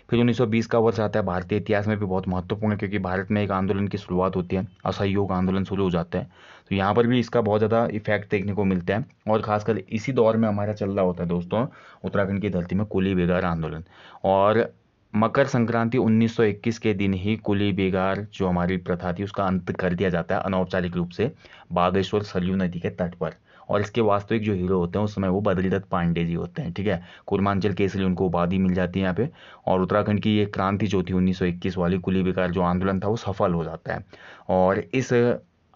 फिर 1920 का वर्ष आता है भारतीय इतिहास में भी बहुत महत्वपूर्ण है क्योंकि भारत में एक आंदोलन की शुरुआत होती है असहयोग आंदोलन शुरू हो जाता है तो यहाँ पर भी इसका बहुत ज़्यादा इफेक्ट देखने को मिलता है और खासकर इसी दौर में हमारा चल रहा होता है दोस्तों उत्तराखंड की धरती में कुली बेगार आंदोलन और मकर संक्रांति 1921 के दिन ही कुली बेगार जो हमारी प्रथा थी उसका अंत कर दिया जाता है अनौपचारिक रूप से बागेश्वर सरयू नदी के तट पर और इसके वास्तविक जो हीरो होते हैं उस समय वो बद्रीदत्त पांडे जी होते हैं ठीक है के केसरी उनको उपाधि मिल जाती है यहाँ पे और उत्तराखंड की ये क्रांति जो थी उन्नीस वाली कुली बेकार जो आंदोलन था वो सफल हो जाता है और इस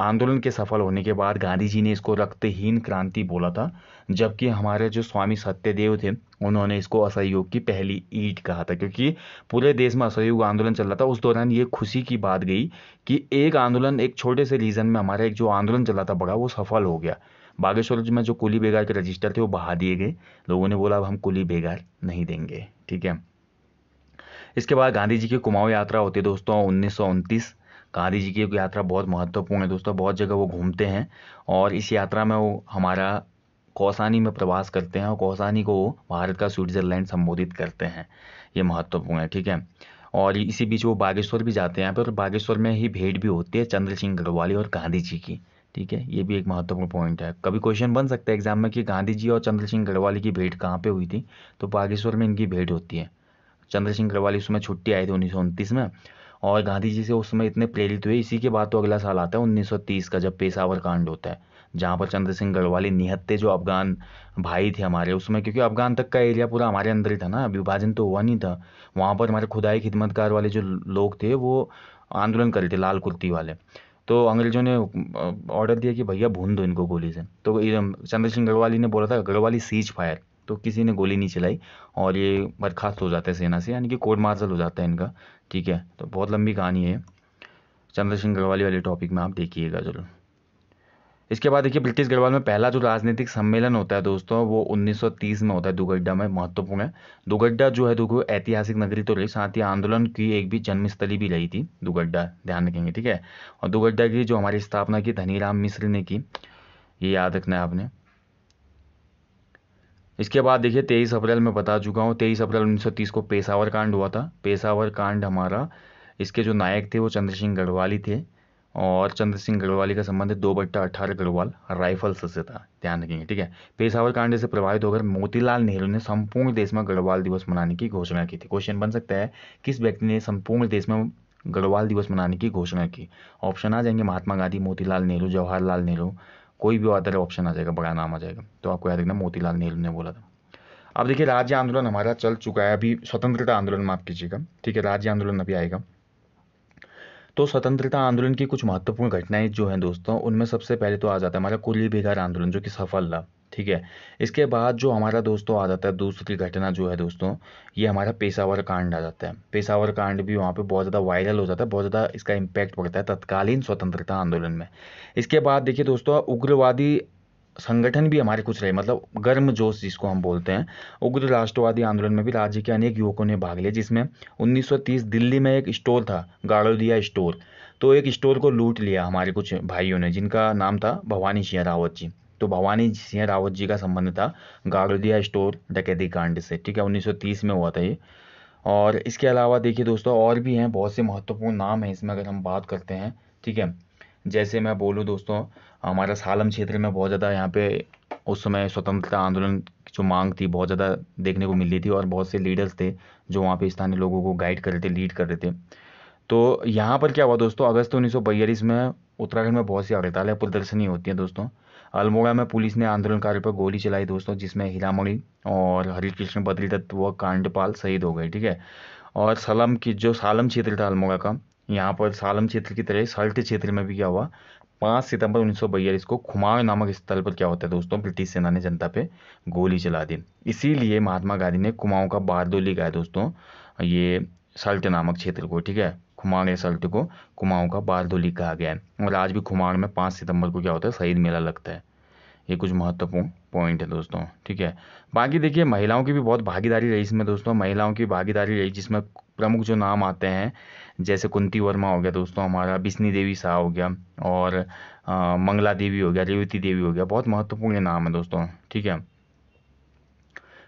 आंदोलन के सफल होने के बाद गांधी जी ने इसको रक्तहीन क्रांति बोला था जबकि हमारे जो स्वामी सत्यदेव थे उन्होंने इसको असहयोग की पहली ईट कहा था क्योंकि पूरे देश में असहयोग आंदोलन चल रहा था उस दौरान ये खुशी की बात गई कि एक आंदोलन एक छोटे से रीजन में हमारा एक जो आंदोलन चला था बड़ा वो सफल हो गया बागेश्वर में जो कुली बेगार के रजिस्टर थे वो बहा दिए गए लोगों ने बोला अब हम कुली बेगार नहीं देंगे ठीक है इसके बाद गांधी जी की कुमाऊं यात्रा होती है दोस्तों उन्नीस गांधी जी की यात्रा बहुत महत्वपूर्ण है दोस्तों बहुत जगह वो घूमते हैं और इस यात्रा में वो हमारा कौसानी में प्रवास करते हैं और कौसानी को भारत का स्विट्जरलैंड संबोधित करते हैं ये महत्वपूर्ण है ठीक है और इसी बीच वो बागेश्वर भी जाते हैं यहाँ पर बागेश्वर में ही भेंट भी होती है चंद्र सिंह गढ़वाली और गांधी जी की ठीक है ये भी एक महत्वपूर्ण पॉइंट है कभी क्वेश्चन बन सकता है एग्जाम में कि गांधी जी और चंद्र सिंह गढ़वाली की भेंट कहाँ पे हुई थी तो बागेश्वर में इनकी भेंट होती है चंद्र सिंह गढ़वाली उसमें छुट्टी आई थी उन्नीस में और गांधी जी से उस समय इतने प्रेरित हुए इसी के बाद तो अगला साल आता है 1930 का जब पेशावर कांड होता है जहाँ पर चंद्र सिंह गढ़वाली निहत्ते जो अफगान भाई थे हमारे उसमें क्योंकि अफगान तक का एरिया पूरा हमारे अंदर ही था ना विभाजन तो हुआ नहीं था वहाँ पर हमारे खुदाई खिदमतकार वाले जो लोग थे वो आंदोलन कर रहे थे लाल कुर्ती वाले तो अंग्रेज़ों ने ऑर्डर दिया कि भैया भून दो इनको गोली से तो चंद्र सिंह गढ़वाली ने बोला था गढ़वाली सीज फायर तो किसी ने गोली नहीं चलाई और ये बर्खास्त हो जाता है सेना से यानी कि कोर्ट मार्शल हो जाता है इनका ठीक है तो बहुत लंबी कहानी है चंद्र सिंह गढ़वाली वाले टॉपिक में आप देखिएगा जरूर इसके बाद देखिए ब्रिटिश गढ़वाल में पहला जो राजनीतिक सम्मेलन होता है दोस्तों वो 1930 में होता है दुगड्डा में महत्वपूर्ण है दुगड्डा जो है देखो ऐतिहासिक नगरी तो रही साथ ही आंदोलन की एक भी जन्मस्थली भी रही थी दुगड्डा ध्यान रखेंगे ठीक है और दुगड्डा की जो हमारी स्थापना की धनीराम मिश्र ने की ये याद रखना है आपने इसके बाद देखिए तेईस अप्रैल में बता चुका हूँ तेईस अप्रैल उन्नीस को पेशावर कांड हुआ था पेशावर कांड हमारा इसके जो नायक थे वो चंद्र सिंह गढ़वाली थे और चंद्र सिंह गढ़वाली का संबंध दो बट्टा अठारह गढ़वाल राइफल्स से था ध्यान रखेंगे ठीक है पेशावर कांड से प्रभावित होकर मोतीलाल नेहरू ने संपूर्ण देश में गढ़वाल दिवस मनाने की घोषणा की थी क्वेश्चन बन सकता है किस व्यक्ति ने संपूर्ण देश में गढ़वाल दिवस मनाने की घोषणा की ऑप्शन आ जाएंगे महात्मा गांधी मोतीलाल नेहरू जवाहरलाल नेहरू कोई भी अदर ऑप्शन आ जाएगा बड़ा नाम आ जाएगा तो आपको याद रखना मोतीलाल नेहरू ने बोला था अब देखिए राज्य आंदोलन हमारा चल चुका है अभी स्वतंत्रता आंदोलन माफ कीजिएगा ठीक है राज्य आंदोलन अभी आएगा तो स्वतंत्रता आंदोलन की कुछ महत्वपूर्ण घटनाएं जो हैं दोस्तों उनमें सबसे पहले तो आ जाता है हमारा कुली बिहार आंदोलन जो कि सफल रहा ठीक है इसके बाद जो हमारा दोस्तों आ जाता है दूसरी घटना जो है दोस्तों ये हमारा पेशावर कांड आ जाता है पेशावर कांड भी वहाँ पे बहुत ज़्यादा वायरल हो जाता है बहुत ज़्यादा इसका इम्पैक्ट पड़ता है तत्कालीन स्वतंत्रता आंदोलन में इसके बाद देखिए दोस्तों उग्रवादी संगठन भी हमारे कुछ रहे मतलब गर्म जोश जिसको हम बोलते हैं उग्र राष्ट्रवादी आंदोलन में भी राज्य के अनेक युवकों ने भाग लिया जिसमें 1930 दिल्ली में एक स्टोर था गाड़ोदिया स्टोर तो एक स्टोर को लूट लिया हमारे कुछ भाइयों ने जिनका नाम था भवानी सिंह रावत जी तो भवानी सिंह रावत जी का संबंध था गाड़ोदिया स्टोर डकैदी कांड से ठीक है उन्नीस में हुआ था ये और इसके अलावा देखिए दोस्तों और भी हैं बहुत से महत्वपूर्ण नाम हैं इसमें अगर हम बात करते हैं ठीक है जैसे मैं बोलूँ दोस्तों हमारा सालम क्षेत्र में बहुत ज़्यादा यहाँ पे उस समय स्वतंत्रता आंदोलन की जो मांग थी बहुत ज़्यादा देखने को मिली थी और बहुत से लीडर्स थे जो वहाँ पे स्थानीय लोगों को गाइड कर रहे थे लीड कर रहे थे तो यहाँ पर क्या हुआ दोस्तों अगस्त उन्नीस में उत्तराखंड में बहुत सी हड़तालें प्रदर्शनी होती हैं दोस्तों अल्मोड़ा में पुलिस ने आंदोलनकारियों पर गोली चलाई दोस्तों जिसमें हीरामणि और हरिकृष्ण बद्री दत्त व कांडपाल शहीद हो गए ठीक है और सलम की जो सालम क्षेत्र था अल्मोड़ा का यहाँ पर सालम क्षेत्र की तरह सल्ट क्षेत्र में भी क्या हुआ पांच सितंबर उन्नीस को खुमाऊ नामक स्थल पर क्या होता है दोस्तों ब्रिटिश सेना ने जनता पे गोली चला दी इसीलिए महात्मा गांधी ने कुमाऊं का बारदोली कहा दोस्तों ये सल्ट नामक क्षेत्र को ठीक है खुमाऊं या सल्ट को कुमाऊं का बारदोली कहा गया है और आज भी खुमाऊं में पाँच सितंबर को क्या होता है शहीद मेला लगता है ये कुछ महत्वपूर्ण पॉइंट है दोस्तों ठीक है बाकी देखिए महिलाओं की भी बहुत भागीदारी रही इसमें दोस्तों महिलाओं की भागीदारी रही जिसमें प्रमुख जो नाम आते हैं जैसे कुंती वर्मा हो गया दोस्तों हमारा बिस्नी देवी शाह हो गया और आ, मंगला देवी हो गया रेवती देवी हो गया बहुत महत्वपूर्ण नाम है दोस्तों ठीक है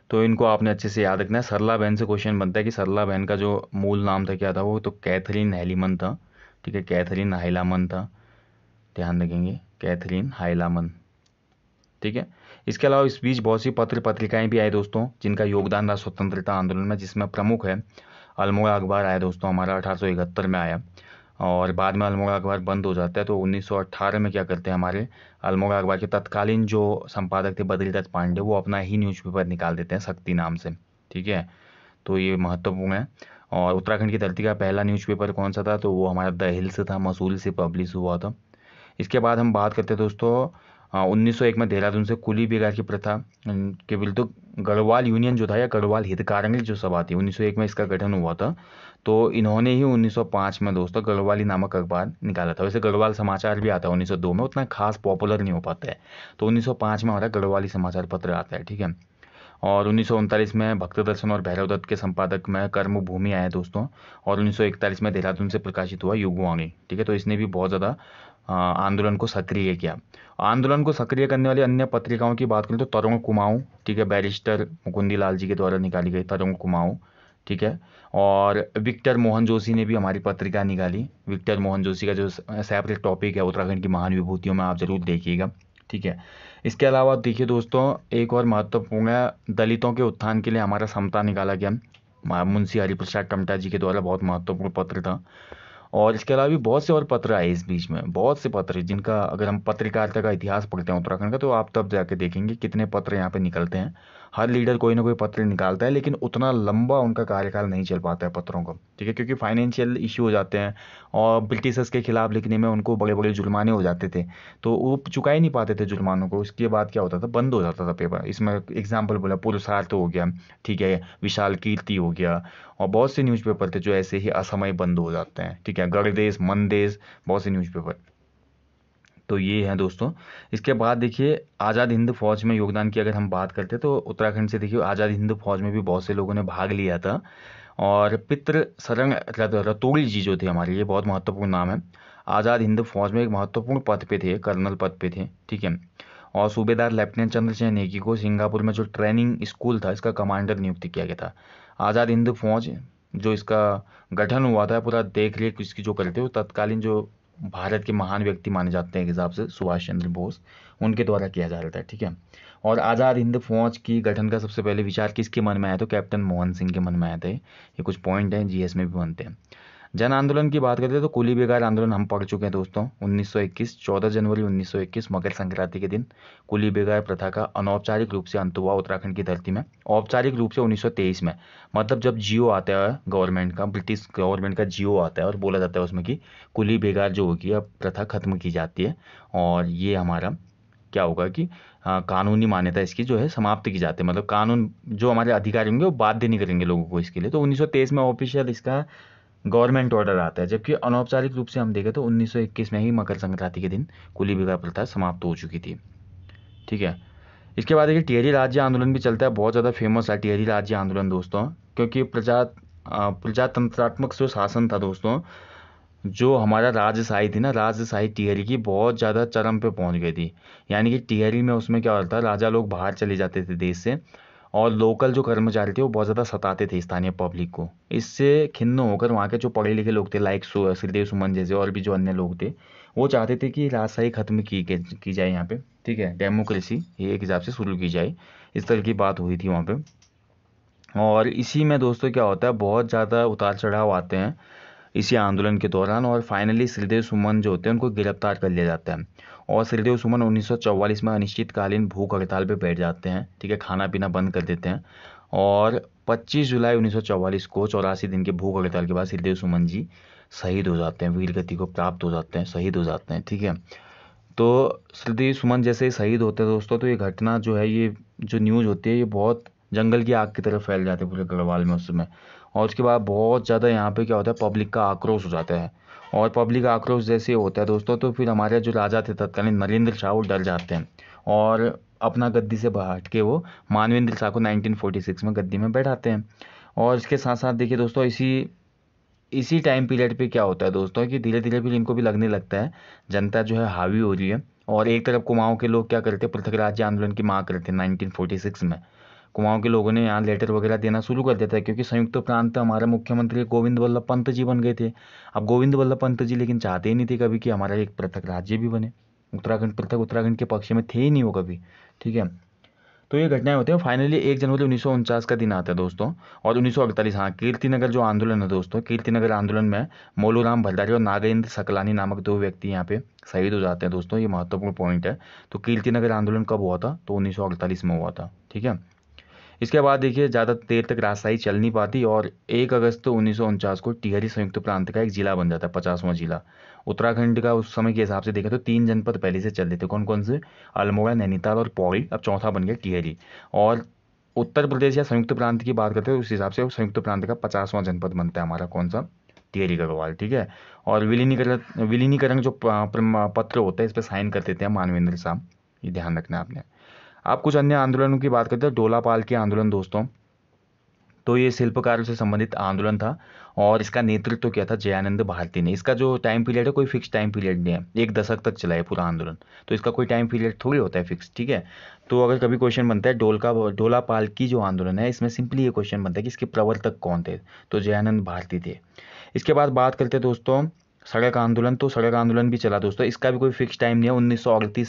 तो इनको आपने अच्छे से याद रखना है सरला बहन से क्वेश्चन बनता है कि सरला बहन का जो मूल नाम था क्या था वो तो कैथरीन हेलीमन था ठीक है कैथरीन हाइलामन था ध्यान रखेंगे कैथरीन हाइलामन ठीक है इसके अलावा इस बीच बहुत सी पत्र पत्रिकाएं भी आई दोस्तों जिनका योगदान रहा स्वतंत्रता आंदोलन में जिसमें प्रमुख है अल्मोड़ा अखबार आया दोस्तों हमारा अठारह में आया और बाद में अल्मोड़ा अखबार बंद हो जाता है तो 1918 में क्या करते हैं हमारे अल्मोड़ा अखबार के तत्कालीन जो संपादक थे बद्रीदास पांडे वो अपना ही न्यूज़पेपर निकाल देते हैं शक्ति नाम से ठीक है तो ये महत्वपूर्ण है और उत्तराखंड की धरती का पहला न्यूज़पेपर कौन सा था तो वो हमारा द हिल्स था मसूरी से पब्लिश हुआ था इसके बाद हम बात करते हैं दोस्तों उन्नीस में देहरादून से कुली बेगार की प्रथा के विरुद्ध गढ़वाल यूनियन जो था या गढ़वाल हितकारिणी जो सभा थी 1901 में इसका गठन हुआ था तो इन्होंने ही 1905 में दोस्तों गढ़वाली नामक अखबार निकाला था वैसे गढ़वाल समाचार भी आता है 1902 में उतना खास पॉपुलर नहीं हो पाता है तो 1905 में हमारा गढ़वाली समाचार पत्र आता है ठीक है और उन्नीस में भक्त दर्शन और भैरव दत्त के संपादक में कर्मभूमि आया दोस्तों और 1941 में देहरादून से प्रकाशित हुआ युगवाणी ठीक है तो इसने भी बहुत ज़्यादा आंदोलन को सक्रिय किया आंदोलन को सक्रिय करने वाली अन्य पत्रिकाओं की बात करें तो तरुण कुमाऊँ ठीक है बैरिस्टर मुकुंदी लाल जी के द्वारा निकाली गई तरुण कुमाऊँ ठीक है और विक्टर मोहन जोशी ने भी हमारी पत्रिका निकाली विक्टर मोहन जोशी का जो सेपरेट टॉपिक है उत्तराखंड की महान विभूतियों में आप ज़रूर देखिएगा ठीक है इसके अलावा देखिए दोस्तों एक और महत्वपूर्ण है दलितों के उत्थान के लिए हमारा समता निकाला गया मुंशी हरिप्रसाद टमटा जी के द्वारा बहुत महत्वपूर्ण पत्र था और इसके अलावा भी बहुत से और पत्र आए इस बीच में बहुत से पत्र जिनका अगर हम पत्रकारिता का इतिहास पढ़ते हैं उत्तराखंड का तो आप तब जाके देखेंगे कितने पत्र यहाँ पे निकलते हैं हर लीडर कोई ना कोई पत्र निकालता है लेकिन उतना लंबा उनका कार्यकाल नहीं चल पाता है पत्रों का ठीक है क्योंकि फाइनेंशियल इशू हो जाते हैं और ब्रिटिशर्स के खिलाफ लिखने में उनको बड़े बड़े जुर्माने हो जाते थे तो वो चुका ही नहीं पाते थे जुर्मानों को उसके बाद क्या होता था बंद हो जाता था पेपर इसमें एग्जाम्पल बोला पुरुषार्थ तो हो गया ठीक है विशाल कीर्ति हो गया और बहुत से न्यूज़पेपर थे जो ऐसे ही असमय बंद हो जाते हैं ठीक है गया गर्देश मंदेश बहुत से न्यूज़पेपर तो ये है दोस्तों इसके बाद देखिए आज़ाद हिंद फौज में योगदान की अगर हम बात करते हैं तो उत्तराखंड से देखिए आज़ाद हिंद फौज में भी बहुत से लोगों ने भाग लिया था और पित्र सरंग रतोड़ी जी जो थे हमारे ये बहुत महत्वपूर्ण नाम है आज़ाद हिंद फौज में एक महत्वपूर्ण पद पे थे कर्नल पद पे थे ठीक है और सूबेदार लेफ्टिनेंट चंद्रसेन नेगी को सिंगापुर में जो ट्रेनिंग स्कूल था इसका कमांडर नियुक्त किया गया था आज़ाद हिंद फौज जो इसका गठन हुआ था पूरा देख रेख इसकी जो करते हो तत्कालीन जो भारत के महान व्यक्ति माने जाते हैं एक हिसाब से सुभाष चंद्र बोस उनके द्वारा किया जा रहा था ठीक है और आज़ाद हिंद फौज की गठन का सबसे पहले विचार किसके मन में आया तो कैप्टन मोहन सिंह के मन में आए थे ये कुछ पॉइंट हैं जीएस में भी बनते हैं जन आंदोलन की बात करते हैं तो कुली बेगार आंदोलन हम पढ़ चुके हैं दोस्तों 1921 14 जनवरी 1921 मकर संक्रांति के दिन कुली बेगार प्रथा का अनौपचारिक रूप से अंत हुआ उत्तराखंड की धरती में औपचारिक रूप से 1923 में मतलब जब जियो आता है गवर्नमेंट का ब्रिटिश गवर्नमेंट का जियो आता है और बोला जाता है उसमें कि कुली बेगार जो होगी अब प्रथा खत्म की जाती है और ये हमारा क्या होगा कि आ, कानूनी मान्यता इसकी जो है समाप्त की जाती है मतलब कानून जो हमारे अधिकारी होंगे वो बाध्य नहीं करेंगे लोगों को इसके लिए तो 1923 में ऑफिशियल इसका गवर्नमेंट ऑर्डर आता है जबकि अनौपचारिक रूप से हम देखें तो 1921 में ही मकर संक्रांति के दिन कुली विवाह प्रथा समाप्त हो चुकी थी ठीक है इसके बाद देखिए टिहरी राज्य आंदोलन भी चलता है बहुत ज़्यादा फेमस है टिहरी राज्य आंदोलन दोस्तों क्योंकि प्रजा प्रजातंत्रात्मक जो शासन था दोस्तों जो हमारा राजशाही थी ना राजशाही टिहरी की बहुत ज़्यादा चरम पे पहुंच गई थी यानी कि टिहरी में उसमें क्या होता था राजा लोग बाहर चले जाते थे देश से और लोकल जो कर्मचारी थे वो बहुत ज़्यादा सताते थे स्थानीय पब्लिक को इससे खिन्न होकर वहाँ के जो पढ़े लिखे लोग थे लाइक श्रीदेव सुमन जैसे और भी जो अन्य लोग थे वो चाहते थे कि राजशाही ख़त्म की की जाए यहाँ पे ठीक है डेमोक्रेसी ये एक हिसाब से शुरू की जाए इस तरह की बात हुई थी वहाँ पर और इसी में दोस्तों क्या होता है बहुत ज़्यादा उतार चढ़ाव आते हैं इसी आंदोलन के दौरान और फाइनली श्रीदेव सुमन जो होते हैं उनको गिरफ्तार कर लिया जाता है और श्रीदेव सुमन 1944 में अनिश्चितकालीन भूख हड़ताल पर बैठ जाते हैं ठीक है खाना पीना बंद कर देते हैं और 25 जुलाई 1944 को चौरासी दिन के भूख हड़ताल के बाद श्रीदेव सुमन जी शहीद हो जाते हैं वीर गति को प्राप्त हो जाते हैं शहीद हो जाते हैं ठीक है तो श्रीदेव सुमन जैसे शहीद होते हैं दोस्तों तो ये घटना जो है ये जो न्यूज़ होती है ये बहुत जंगल की आग की तरह फैल जाती है पूरे गढ़वाल में उस समय और उसके बाद बहुत ज़्यादा यहाँ पे क्या होता है पब्लिक का आक्रोश हो जाता है और पब्लिक आक्रोश जैसे होता है दोस्तों तो फिर हमारे जो राजा थे तत्कालीन नरेंद्र शाह वो डर जाते हैं और अपना गद्दी से हट के वो मानवेंद्र शाह को 1946 में गद्दी में बैठाते हैं और इसके साथ साथ देखिए दोस्तों इसी इसी टाइम पीरियड पे क्या होता है दोस्तों कि धीरे धीरे फिर इनको भी लगने लगता है जनता जो है हावी हो रही है और एक तरफ कुमाऊं के लोग क्या करते राज्य आंदोलन की मांग करते हैं नाइनटीन में कुमाऊं के लोगों ने यहाँ लेटर वगैरह देना शुरू कर दिया था क्योंकि संयुक्त प्रांत तो हमारे मुख्यमंत्री गोविंद वल्लभ पंत जी बन गए थे अब गोविंद वल्लभ पंत जी लेकिन चाहते ही नहीं थे कभी कि हमारा एक पृथक राज्य भी बने उत्तराखंड पृथक उत्तराखंड के पक्ष में थे ही नहीं वो कभी ठीक है तो ये घटनाएं होती है फाइनली एक जनवरी उन्नीस का दिन आता है दोस्तों और अड़तालीस हाँ कीर्तिनगर जो आंदोलन है दोस्तों कीर्तिनगर आंदोलन में मोलूराम भल्दारी और नागेंद्र सकलानी नामक दो व्यक्ति यहाँ पे शहीद हो जाते हैं दोस्तों ये महत्वपूर्ण पॉइंट है तो कीर्तिनगर आंदोलन कब हुआ था तो उन्नीस में हुआ था ठीक है इसके बाद देखिए ज़्यादा देर तक राजशाही चल नहीं पाती और एक अगस्त तो उन्नीस को टिहरी संयुक्त प्रांत का एक जिला बन जाता है पचासवां जिला उत्तराखंड का उस समय के हिसाब से देखें तो तीन जनपद पहले से चल रहे थे कौन कौन से अल्मोड़ा नैनीताल और पौड़ी अब चौथा बन गया टिहरी और उत्तर प्रदेश या संयुक्त प्रांत की बात करते हैं तो उस हिसाब से संयुक्त प्रांत का पचासवां जनपद बनता है हमारा कौन सा टिहरी गढ़वाल ठीक है और विलीनीकरण विलीनीकरण जो पत्र होता है इस पर साइन कर देते हैं मानवेंद्र साहब ये ध्यान रखना आपने आप कुछ अन्य आंदोलनों की बात करते हैं डोलापाल के आंदोलन दोस्तों तो ये शिल्पकारों से संबंधित आंदोलन था और इसका नेतृत्व तो किया था जयानंद भारती ने इसका जो टाइम पीरियड है कोई फिक्स टाइम पीरियड नहीं है एक दशक तक चला है पूरा आंदोलन तो इसका कोई टाइम पीरियड थोड़ी होता है फिक्स ठीक है तो अगर कभी क्वेश्चन बनता है डोल का डोला पाल की जो आंदोलन है इसमें सिंपली ये क्वेश्चन बनता है कि इसके प्रवर्तक कौन थे तो जयानंद भारती थे इसके बाद बात करते हैं दोस्तों सड़क आंदोलन तो सड़क आंदोलन भी चला दोस्तों इसका भी कोई फिक्स टाइम नहीं है उन्नीस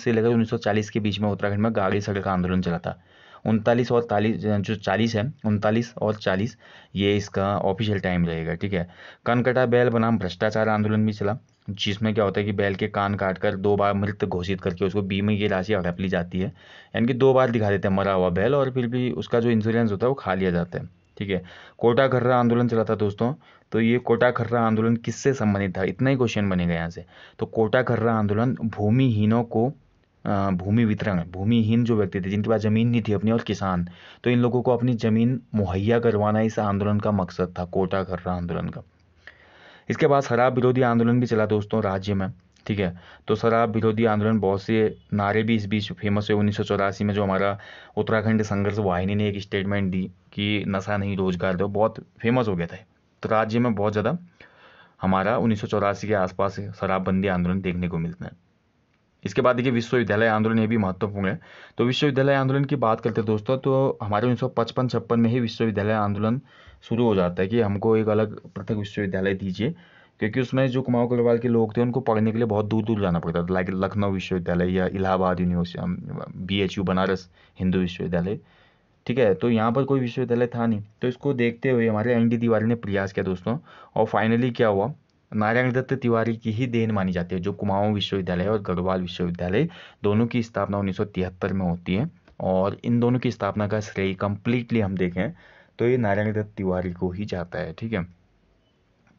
से लेकर 1940 के बीच में उत्तराखंड में गाड़ी सड़क आंदोलन चला था उनतालीस और तालीस जो चालीस है उनतालीस और चालीस ये इसका ऑफिशियल टाइम रहेगा ठीक है कनकटा बैल बनाम भ्रष्टाचार आंदोलन भी चला जिसमें क्या होता है कि बैल के कान काट कर दो बार मृत घोषित करके उसको बीमे की राशि हड़प ली जाती है यानी कि दो बार दिखा देते हैं मरा हुआ बैल और फिर भी उसका जो इंश्योरेंस होता है वो खा लिया जाता है ठीक है कोटा घर्रा आंदोलन चला था दोस्तों तो ये कोटा खर्रा आंदोलन किससे संबंधित था इतना ही क्वेश्चन बनेगा यहाँ से तो कोटा खर्रा आंदोलन भूमिहीनों को भूमि वितरण भूमिहीन जो व्यक्ति थे जिनके पास ज़मीन नहीं थी अपनी और किसान तो इन लोगों को अपनी ज़मीन मुहैया करवाना इस आंदोलन का मकसद था कोटा खर्रा आंदोलन का इसके बाद शराब विरोधी आंदोलन भी चला दोस्तों राज्य में ठीक है तो शराब विरोधी आंदोलन बहुत से नारे भी इस बीच फेमस हुए उन्नीस में जो हमारा उत्तराखंड संघर्ष वाहिनी ने एक स्टेटमेंट दी कि नशा नहीं रोजगार दो तो बहुत फेमस हो गया था तो राज्य में बहुत ज़्यादा हमारा उन्नीस के आसपास शराबबंदी आंदोलन देखने को मिलता है इसके बाद देखिए विश्वविद्यालय आंदोलन ये भी महत्वपूर्ण है तो विश्वविद्यालय आंदोलन की बात करते हैं दोस्तों तो हमारे उन्नीस सौ पचपन छप्पन में ही विश्वविद्यालय आंदोलन शुरू हो जाता है कि हमको एक अलग पृथक विश्वविद्यालय दीजिए क्योंकि उसमें जो कुमाऊँ कलवाल के लोग थे उनको पढ़ने के लिए बहुत दूर दूर जाना पड़ता था लाइक लखनऊ विश्वविद्यालय या Allahabad university B H U Banaras Hindu विश्वविद्यालय ठीक है तो यहाँ पर कोई विश्वविद्यालय था नहीं तो इसको देखते हुए हमारे एन डी तिवारी ने प्रयास किया दोस्तों और फाइनली क्या हुआ नारायण दत्त तिवारी की ही देन मानी जाती है जो कुमाऊं विश्वविद्यालय और गढ़वाल विश्वविद्यालय दोनों की स्थापना उन्नीस में होती है और इन दोनों की स्थापना का श्रेय कंप्लीटली हम देखें तो ये नारायण दत्त तिवारी को ही जाता है ठीक है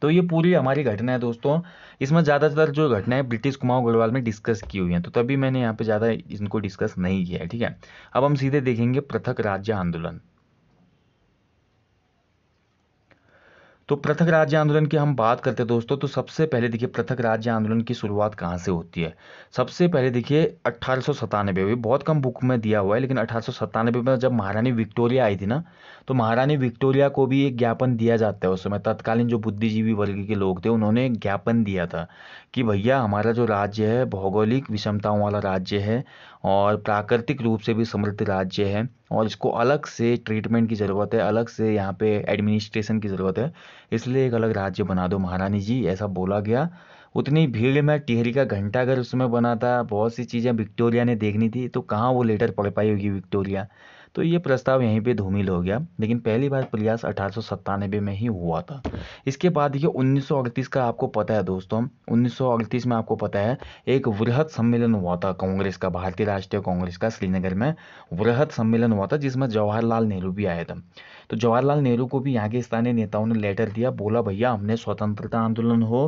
तो ये पूरी हमारी घटना है दोस्तों इसमें ज़्यादातर जो घटनाएं ब्रिटिश कुमाऊँ गढ़वाल में डिस्कस की हुई हैं तो तभी मैंने यहाँ पे ज़्यादा इनको डिस्कस नहीं किया है ठीक है अब हम सीधे देखेंगे पृथक राज्य आंदोलन तो पृथक राज्य आंदोलन की हम बात करते हैं दोस्तों तो सबसे पहले देखिए पृथक राज्य आंदोलन की शुरुआत कहाँ से होती है सबसे पहले देखिए अट्ठारह सौ बहुत कम बुक में दिया हुआ है लेकिन अठारह में जब महारानी विक्टोरिया आई थी ना तो महारानी विक्टोरिया को भी एक ज्ञापन दिया जाता है उस समय तत्कालीन जो बुद्धिजीवी वर्ग के लोग थे उन्होंने एक ज्ञापन दिया था कि भैया हमारा जो राज्य है भौगोलिक विषमताओं वाला राज्य है और प्राकृतिक रूप से भी समृद्ध राज्य है और इसको अलग से ट्रीटमेंट की ज़रूरत है अलग से यहाँ पे एडमिनिस्ट्रेशन की ज़रूरत है इसलिए एक अलग राज्य बना दो महारानी जी ऐसा बोला गया उतनी भीड़ में टिहरी का घंटाघर उसमें बना था बहुत सी चीज़ें विक्टोरिया ने देखनी थी तो कहाँ वो लेटर पढ़ पाई होगी विक्टोरिया तो ये प्रस्ताव यहीं पे धूमिल हो गया लेकिन पहली बार प्रयास अठारह में ही हुआ था इसके बाद देखिए उन्नीस का आपको पता है दोस्तों उन्नीस में आपको पता है एक वृहद सम्मेलन हुआ था कांग्रेस का भारतीय राष्ट्रीय कांग्रेस का श्रीनगर में वृहद सम्मेलन हुआ था जिसमें जवाहरलाल नेहरू भी आया था तो जवाहरलाल नेहरू को भी यहाँ के स्थानीय नेताओं ने लेटर दिया बोला भैया हमने स्वतंत्रता आंदोलन हो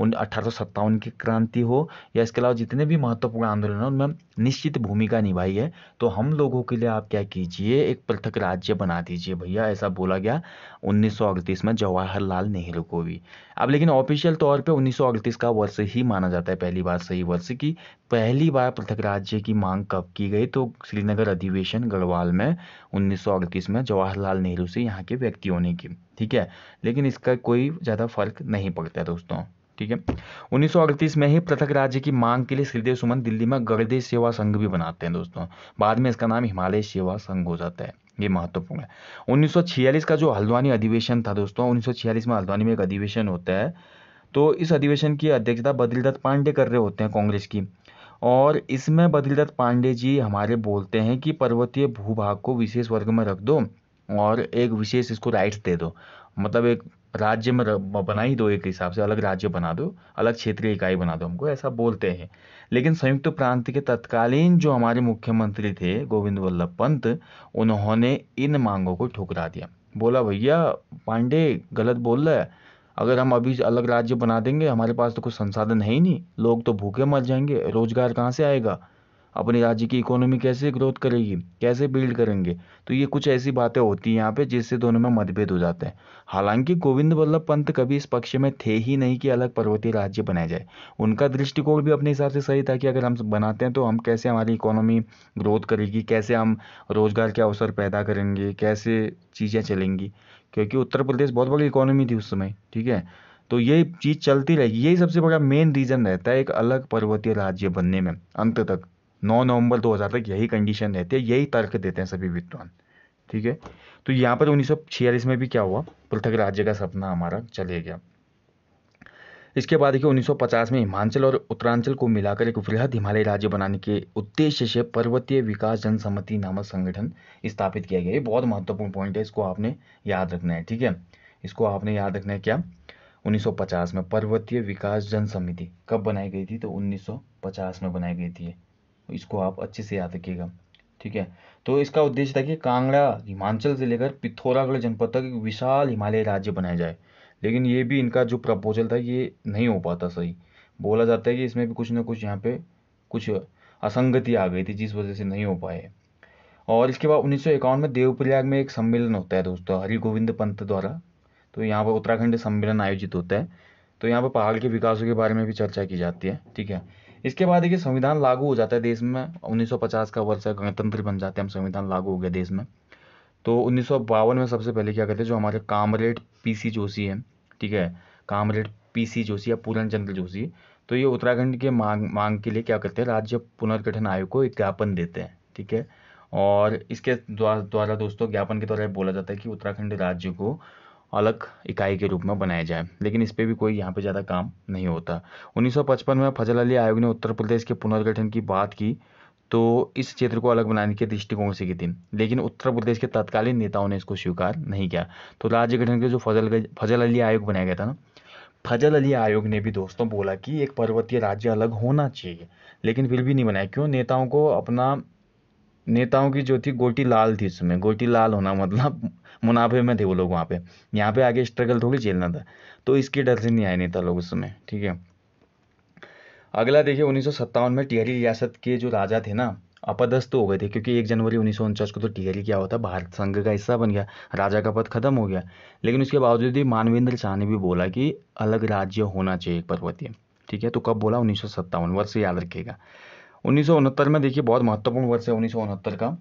उन अठारह की क्रांति हो या इसके अलावा जितने भी महत्वपूर्ण आंदोलन है उनमें निश्चित भूमिका निभाई है तो हम लोगों के लिए आप क्या कीजिए एक पृथक राज्य बना दीजिए भैया ऐसा बोला गया उन्नीस में जवाहरलाल नेहरू को भी अब लेकिन ऑफिशियल तौर पे उन्नीस का वर्ष ही माना जाता है पहली बार सही वर्ष की पहली बार पृथक राज्य की मांग कब की गई तो श्रीनगर अधिवेशन गढ़वाल में उन्नीस में जवाहरलाल नेहरू से यहाँ के व्यक्तियों ने की ठीक है लेकिन इसका कोई ज़्यादा फर्क नहीं पड़ता दोस्तों ठीक है उन्नीस में ही पृथक राज्य की मांग के लिए श्रीदेव सुमन दिल्ली में गढ़दे सेवा संघ भी बनाते हैं दोस्तों बाद में इसका नाम हिमालय सेवा संघ हो जाता है ये महत्वपूर्ण है 1946 का जो हल्द्वानी अधिवेशन था दोस्तों 1946 में हल्द्वानी में एक अधिवेशन होता है तो इस अधिवेशन की अध्यक्षता बद्रीदत्त पांडे कर रहे होते हैं कांग्रेस की और इसमें बद्रीदत्त पांडे जी हमारे बोलते हैं कि पर्वतीय भूभाग को विशेष वर्ग में रख दो और एक विशेष इसको राइट्स दे दो मतलब एक राज्य में बना ही दो एक हिसाब से अलग राज्य बना दो अलग क्षेत्रीय इकाई बना दो हमको ऐसा बोलते हैं लेकिन संयुक्त प्रांत के तत्कालीन जो हमारे मुख्यमंत्री थे गोविंद वल्लभ पंत उन्होंने इन मांगों को ठुकरा दिया बोला भैया पांडे गलत बोल रहा है अगर हम अभी अलग राज्य बना देंगे हमारे पास तो कुछ संसाधन है ही नहीं लोग तो भूखे मर जाएंगे रोजगार कहाँ से आएगा अपने राज्य की इकोनॉमी कैसे ग्रोथ करेगी कैसे बिल्ड करेंगे तो ये कुछ ऐसी बातें होती हैं यहाँ पे जिससे दोनों में मतभेद हो जाते हैं हालांकि गोविंद वल्लभ पंत कभी इस पक्ष में थे ही नहीं कि अलग पर्वतीय राज्य बनाए जाए उनका दृष्टिकोण भी अपने हिसाब से सही था कि अगर हम बनाते हैं तो हम कैसे हमारी इकोनॉमी ग्रोथ करेगी कैसे हम रोज़गार के अवसर पैदा करेंगे कैसे चीज़ें चलेंगी क्योंकि उत्तर प्रदेश बहुत बड़ी इकोनॉमी थी उस समय ठीक है तो ये चीज़ चलती रहेगी यही सबसे बड़ा मेन रीज़न रहता है एक अलग पर्वतीय राज्य बनने में अंत तक 9 नवंबर 2000 तक यही कंडीशन रहती है यही तर्क देते हैं सभी विद्वान ठीक है तो यहाँ पर उन्नीस में भी क्या हुआ पृथक राज्य का सपना हमारा चले गया इसके बाद देखिए 1950 में हिमाचल और उत्तरांचल को मिलाकर एक वृहद हिमालय राज्य बनाने के उद्देश्य से पर्वतीय विकास जनसमिति नामक संगठन स्थापित किया गया ये बहुत महत्वपूर्ण पॉइंट है इसको आपने याद रखना है ठीक है इसको आपने याद रखना है क्या 1950 में पर्वतीय विकास जनसमिति कब बनाई गई थी तो 1950 में बनाई गई थी इसको आप अच्छे से याद रखिएगा ठीक है तो इसका उद्देश्य था कि कांगड़ा हिमाचल से लेकर पिथौरागढ़ जनपद तक एक विशाल हिमालय राज्य बनाया जाए लेकिन ये भी इनका जो प्रपोजल था ये नहीं हो पाता सही बोला जाता है कि इसमें भी कुछ ना कुछ यहाँ पे कुछ असंगति आ गई थी जिस वजह से नहीं हो पाए और इसके बाद उन्नीस में देवप्रयाग में एक सम्मेलन होता है दोस्तों हरि गोविंद पंत द्वारा तो यहाँ पर उत्तराखंड सम्मेलन आयोजित होता है तो यहाँ पर पहाड़ के विकासों के बारे में भी चर्चा की जाती है ठीक है इसके बाद देखिए संविधान लागू हो जाता है देश में 1950 का वर्ष है गणतंत्र बन जाते हैं हम संविधान लागू हो गया देश में तो उन्नीस में सबसे पहले क्या कहते हैं जो हमारे कामरेड पी जोशी है ठीक है कामरेड पी जोशी या पूरन चंद्र जोशी तो ये उत्तराखंड के मांग मांग के लिए क्या करते हैं राज्य पुनर्गठन आयोग को एक ज्ञापन देते हैं ठीक है और इसके द्वारा दोस्तों ज्ञापन के द्वारा बोला जाता है कि उत्तराखंड राज्य को अलग इकाई के रूप में बनाया जाए लेकिन इस पर भी कोई यहाँ पे ज़्यादा काम नहीं होता 1955 में फजल अली आयोग ने उत्तर प्रदेश के पुनर्गठन की बात की तो इस क्षेत्र को अलग बनाने के दृष्टिकोण से की थी लेकिन उत्तर प्रदेश के तत्कालीन नेताओं ने इसको स्वीकार नहीं किया तो राज्य गठन के जो फजल फजल अली आयोग बनाया गया था ना फजल अली आयोग ने भी दोस्तों बोला कि एक पर्वतीय राज्य अलग होना चाहिए लेकिन फिर भी नहीं बनाया क्यों नेताओं को अपना नेताओं की जो थी गोटी लाल थी इसमें गोटी लाल होना मतलब मुनाफे में थे वो लोग वहाँ पे यहाँ पे आगे स्ट्रगल थोड़ी झेलना था तो इसके डर से नहीं आए नेता लोग उस समय ठीक है अगला देखिए उन्नीस में टिहरी रियासत के जो राजा थे ना अपदस्त हो गए थे क्योंकि एक जनवरी उन्नीस को तो टिहरी क्या होता भारत संघ का हिस्सा बन गया राजा का पद खत्म हो गया लेकिन उसके बावजूद भी मानवेंद्र शाह ने भी बोला कि अलग राज्य होना चाहिए पर्वतीय ठीक है तो कब बोला उन्नीस वर्ष याद रखिएगा उन्नीस में देखिए बहुत महत्वपूर्ण वर्ष है उन्नीस का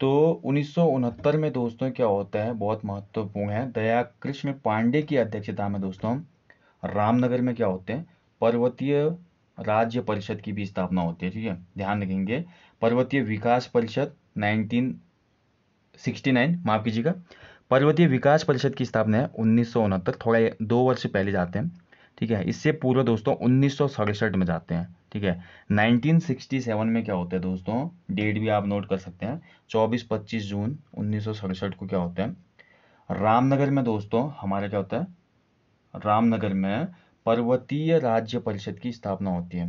तो उन्नीस में दोस्तों क्या होता है बहुत महत्वपूर्ण है दया कृष्ण पांडे की अध्यक्षता में दोस्तों रामनगर में क्या होते हैं पर्वतीय राज्य परिषद की भी स्थापना होती है ठीक है ध्यान रखेंगे पर्वतीय विकास परिषद 1969 माफ कीजिएगा पर्वतीय विकास परिषद की स्थापना है उन्नीस थोड़ा दो वर्ष पहले जाते हैं ठीक है इससे पूर्व दोस्तों उन्नीस में जाते हैं ठीक है 1967 में क्या होता है दोस्तों डेट भी आप नोट कर सकते हैं 24-25 जून उन्नीस को क्या होता है रामनगर में दोस्तों हमारे क्या होता है रामनगर में पर्वतीय राज्य परिषद की स्थापना होती है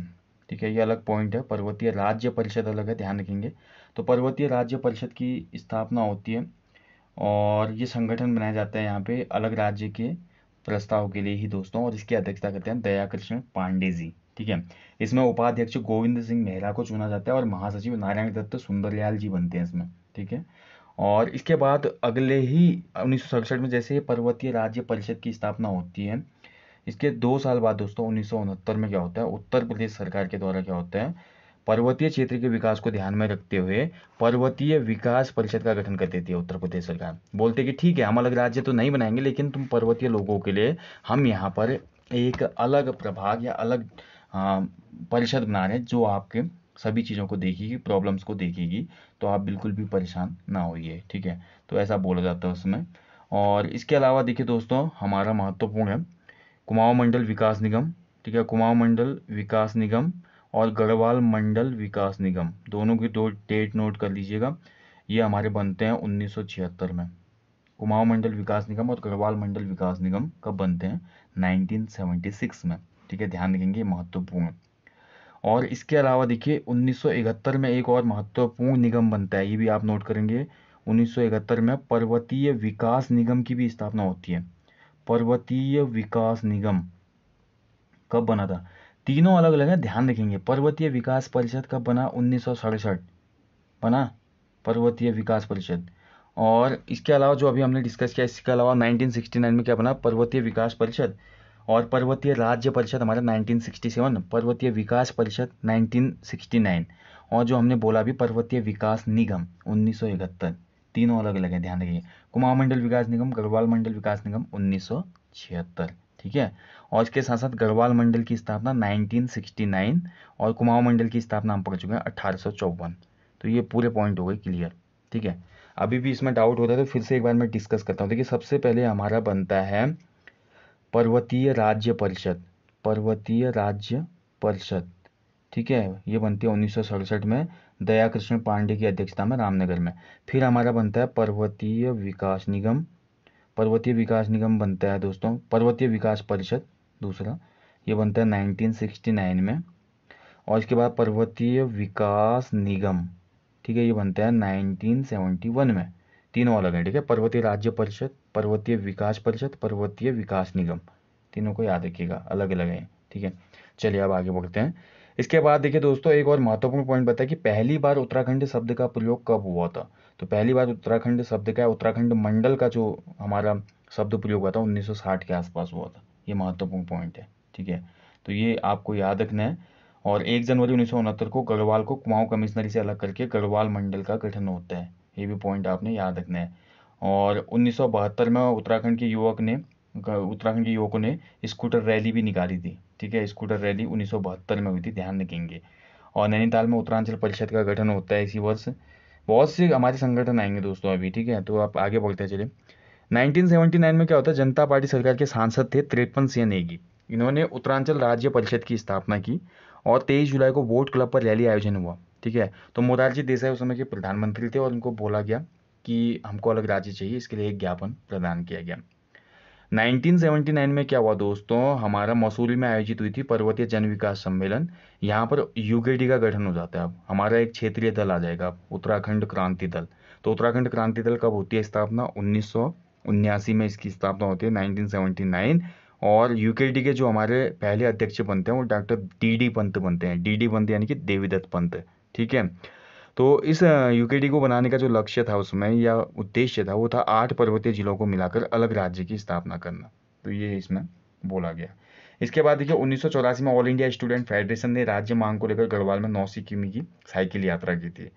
ठीक है ये अलग पॉइंट है पर्वतीय राज्य परिषद अलग है ध्यान रखेंगे तो पर्वतीय राज्य परिषद की स्थापना होती है और ये संगठन बनाया जाता है यहाँ पे अलग राज्य के प्रस्ताव के लिए ही दोस्तों और इसकी अध्यक्षता करते हैं दया कृष्ण पांडे जी ठीक है इसमें उपाध्यक्ष गोविंद सिंह मेहरा को चुना जाता है और महासचिव नारायण दत्त सुंदरयाल जी बनते हैं इसमें ठीक है और इसके बाद अगले ही उन्नीस में जैसे ही पर्वतीय राज्य परिषद की स्थापना होती है इसके दो साल बाद दोस्तों उन्नीस में क्या होता है उत्तर प्रदेश सरकार के द्वारा क्या होता है पर्वतीय क्षेत्र के विकास को ध्यान में रखते हुए पर्वतीय विकास परिषद का गठन कर देती है उत्तर प्रदेश सरकार बोलते कि ठीक है हम अलग राज्य तो नहीं बनाएंगे लेकिन तुम पर्वतीय लोगों के लिए हम यहाँ पर एक अलग प्रभाग या अलग परिषद बना रहे हैं जो आपके सभी चीज़ों को देखेगी प्रॉब्लम्स को देखेगी तो आप बिल्कुल भी परेशान ना होइए ठीक है तो ऐसा बोला जाता है उसमें और इसके अलावा देखिए दोस्तों हमारा महत्वपूर्ण है कुमाऊं मंडल विकास निगम ठीक है कुमाऊं मंडल विकास निगम और गढ़वाल मंडल विकास निगम दोनों की दो डेट नोट कर लीजिएगा ये हमारे बनते हैं उन्नीस में कुमाऊं मंडल विकास निगम और गढ़वाल मंडल विकास निगम कब बनते हैं 1976 में ठीक है ध्यान रखेंगे महत्वपूर्ण और इसके अलावा देखिए 1971 में एक और महत्वपूर्ण निगम बनता है ये भी आप नोट करेंगे 1971 में पर्वतीय विकास निगम की भी स्थापना होती है पर्वतीय विकास निगम कब बना था तीनों अलग अलग है ध्यान रखेंगे पर्वतीय विकास परिषद कब बना उन्नीस बना पर्वतीय विकास परिषद और इसके अलावा जो अभी हमने डिस्कस किया इसके अलावा 1969 में क्या बना पर्वतीय विकास परिषद और पर्वतीय राज्य परिषद हमारा 1967 पर्वतीय विकास परिषद 1969 और जो हमने बोला भी पर्वतीय विकास निगम उन्नीस तीनों अलग अलग है ध्यान रखिए कुमाऊं मंडल विकास निगम गढ़वाल मंडल विकास निगम उन्नीस ठीक है और इसके साथ साथ गढ़वाल मंडल की स्थापना 1969 और कुमाऊं मंडल की स्थापना हम पढ़ चुके हैं अठारह तो ये पूरे पॉइंट हो गए क्लियर ठीक है अभी भी इसमें डाउट होता है तो फिर से एक बार मैं डिस्कस करता हूँ देखिए सबसे पहले हमारा बनता है पर्वतीय राज्य परिषद पर्वतीय राज्य परिषद ठीक है ये बनती है उन्नीस में दया कृष्ण पांडे की अध्यक्षता में रामनगर में फिर हमारा बनता है पर्वतीय विकास निगम पर्वतीय विकास निगम बनता है दोस्तों पर्वतीय विकास परिषद दूसरा ये बनता है 1969 में और इसके बाद पर्वतीय विकास निगम ठीक है ये बनता है 1971 में तीनों अलग हैं ठीक है पर्वतीय राज्य परिषद पर्वतीय विकास परिषद पर्वतीय विकास निगम तीनों को याद रखिएगा अलग अलग है ठीक है चलिए अब आगे बढ़ते हैं इसके बाद देखिए दोस्तों एक और महत्वपूर्ण पॉइंट बताया कि पहली बार उत्तराखंड शब्द का प्रयोग कब हुआ था तो पहली बार उत्तराखंड शब्द का उत्तराखंड मंडल का जो हमारा शब्द प्रयोग हुआ था 1960 के आसपास हुआ था ये महत्वपूर्ण पॉइंट है ठीक है तो ये आपको याद रखना है और एक जनवरी उन्नीस को गढ़वाल को कुमाऊं कमिश्नरी से अलग करके गढ़वाल मंडल का गठन होता है ये भी पॉइंट आपने याद रखना है और उन्नीस सौ बहत्तर में उत्तराखंड के युवक ने उत्तराखंड के युवकों ने स्कूटर रैली भी निकाली थी ठीक है स्कूटर रैली उन्नीस सौ बहत्तर में हुई थी ध्यान रखेंगे और नैनीताल में उत्तरांचल परिषद का गठन होता है इसी वर्ष बहुत से हमारे संगठन आएंगे दोस्तों अभी ठीक है तो आप आगे बढ़ते चले 1979 में क्या होता है जनता पार्टी सरकार के सांसद थे त्रेपन सिंह नेगी इन्होंने उत्तरांचल राज्य परिषद की स्थापना की और तेईस जुलाई को वोट क्लब पर रैली आयोजन हुआ ठीक है तो मोरारजी देसाई उस समय के प्रधानमंत्री थे और उनको बोला गया कि हमको अलग राज्य चाहिए इसके लिए एक ज्ञापन प्रदान किया गया 1979 में क्या हुआ दोस्तों हमारा मसूरी में आयोजित हुई थी पर्वतीय जन विकास सम्मेलन यहाँ पर यूगेडी का गठन हो जाता है अब हमारा एक क्षेत्रीय दल आ जाएगा अब उत्तराखंड क्रांति दल तो उत्तराखंड क्रांति दल कब होती है स्थापना उन्नीस में इसकी स्थापना होती है नाइनटीन और यूकेडी के जो हमारे पहले अध्यक्ष बनते हैं वो डॉक्टर डी डी पंत बनते हैं डी डी पंत यानी कि देवीदत्त पंत ठीक है तो इस यूकेडी को बनाने का जो लक्ष्य था उसमें या उद्देश्य था वो था आठ पर्वतीय जिलों को मिलाकर अलग राज्य की स्थापना करना तो ये इसमें बोला गया इसके बाद देखिए उन्नीस में ऑल इंडिया स्टूडेंट फेडरेशन ने राज्य मांग को लेकर गढ़वाल में नौ किमी की साइकिल यात्रा की थी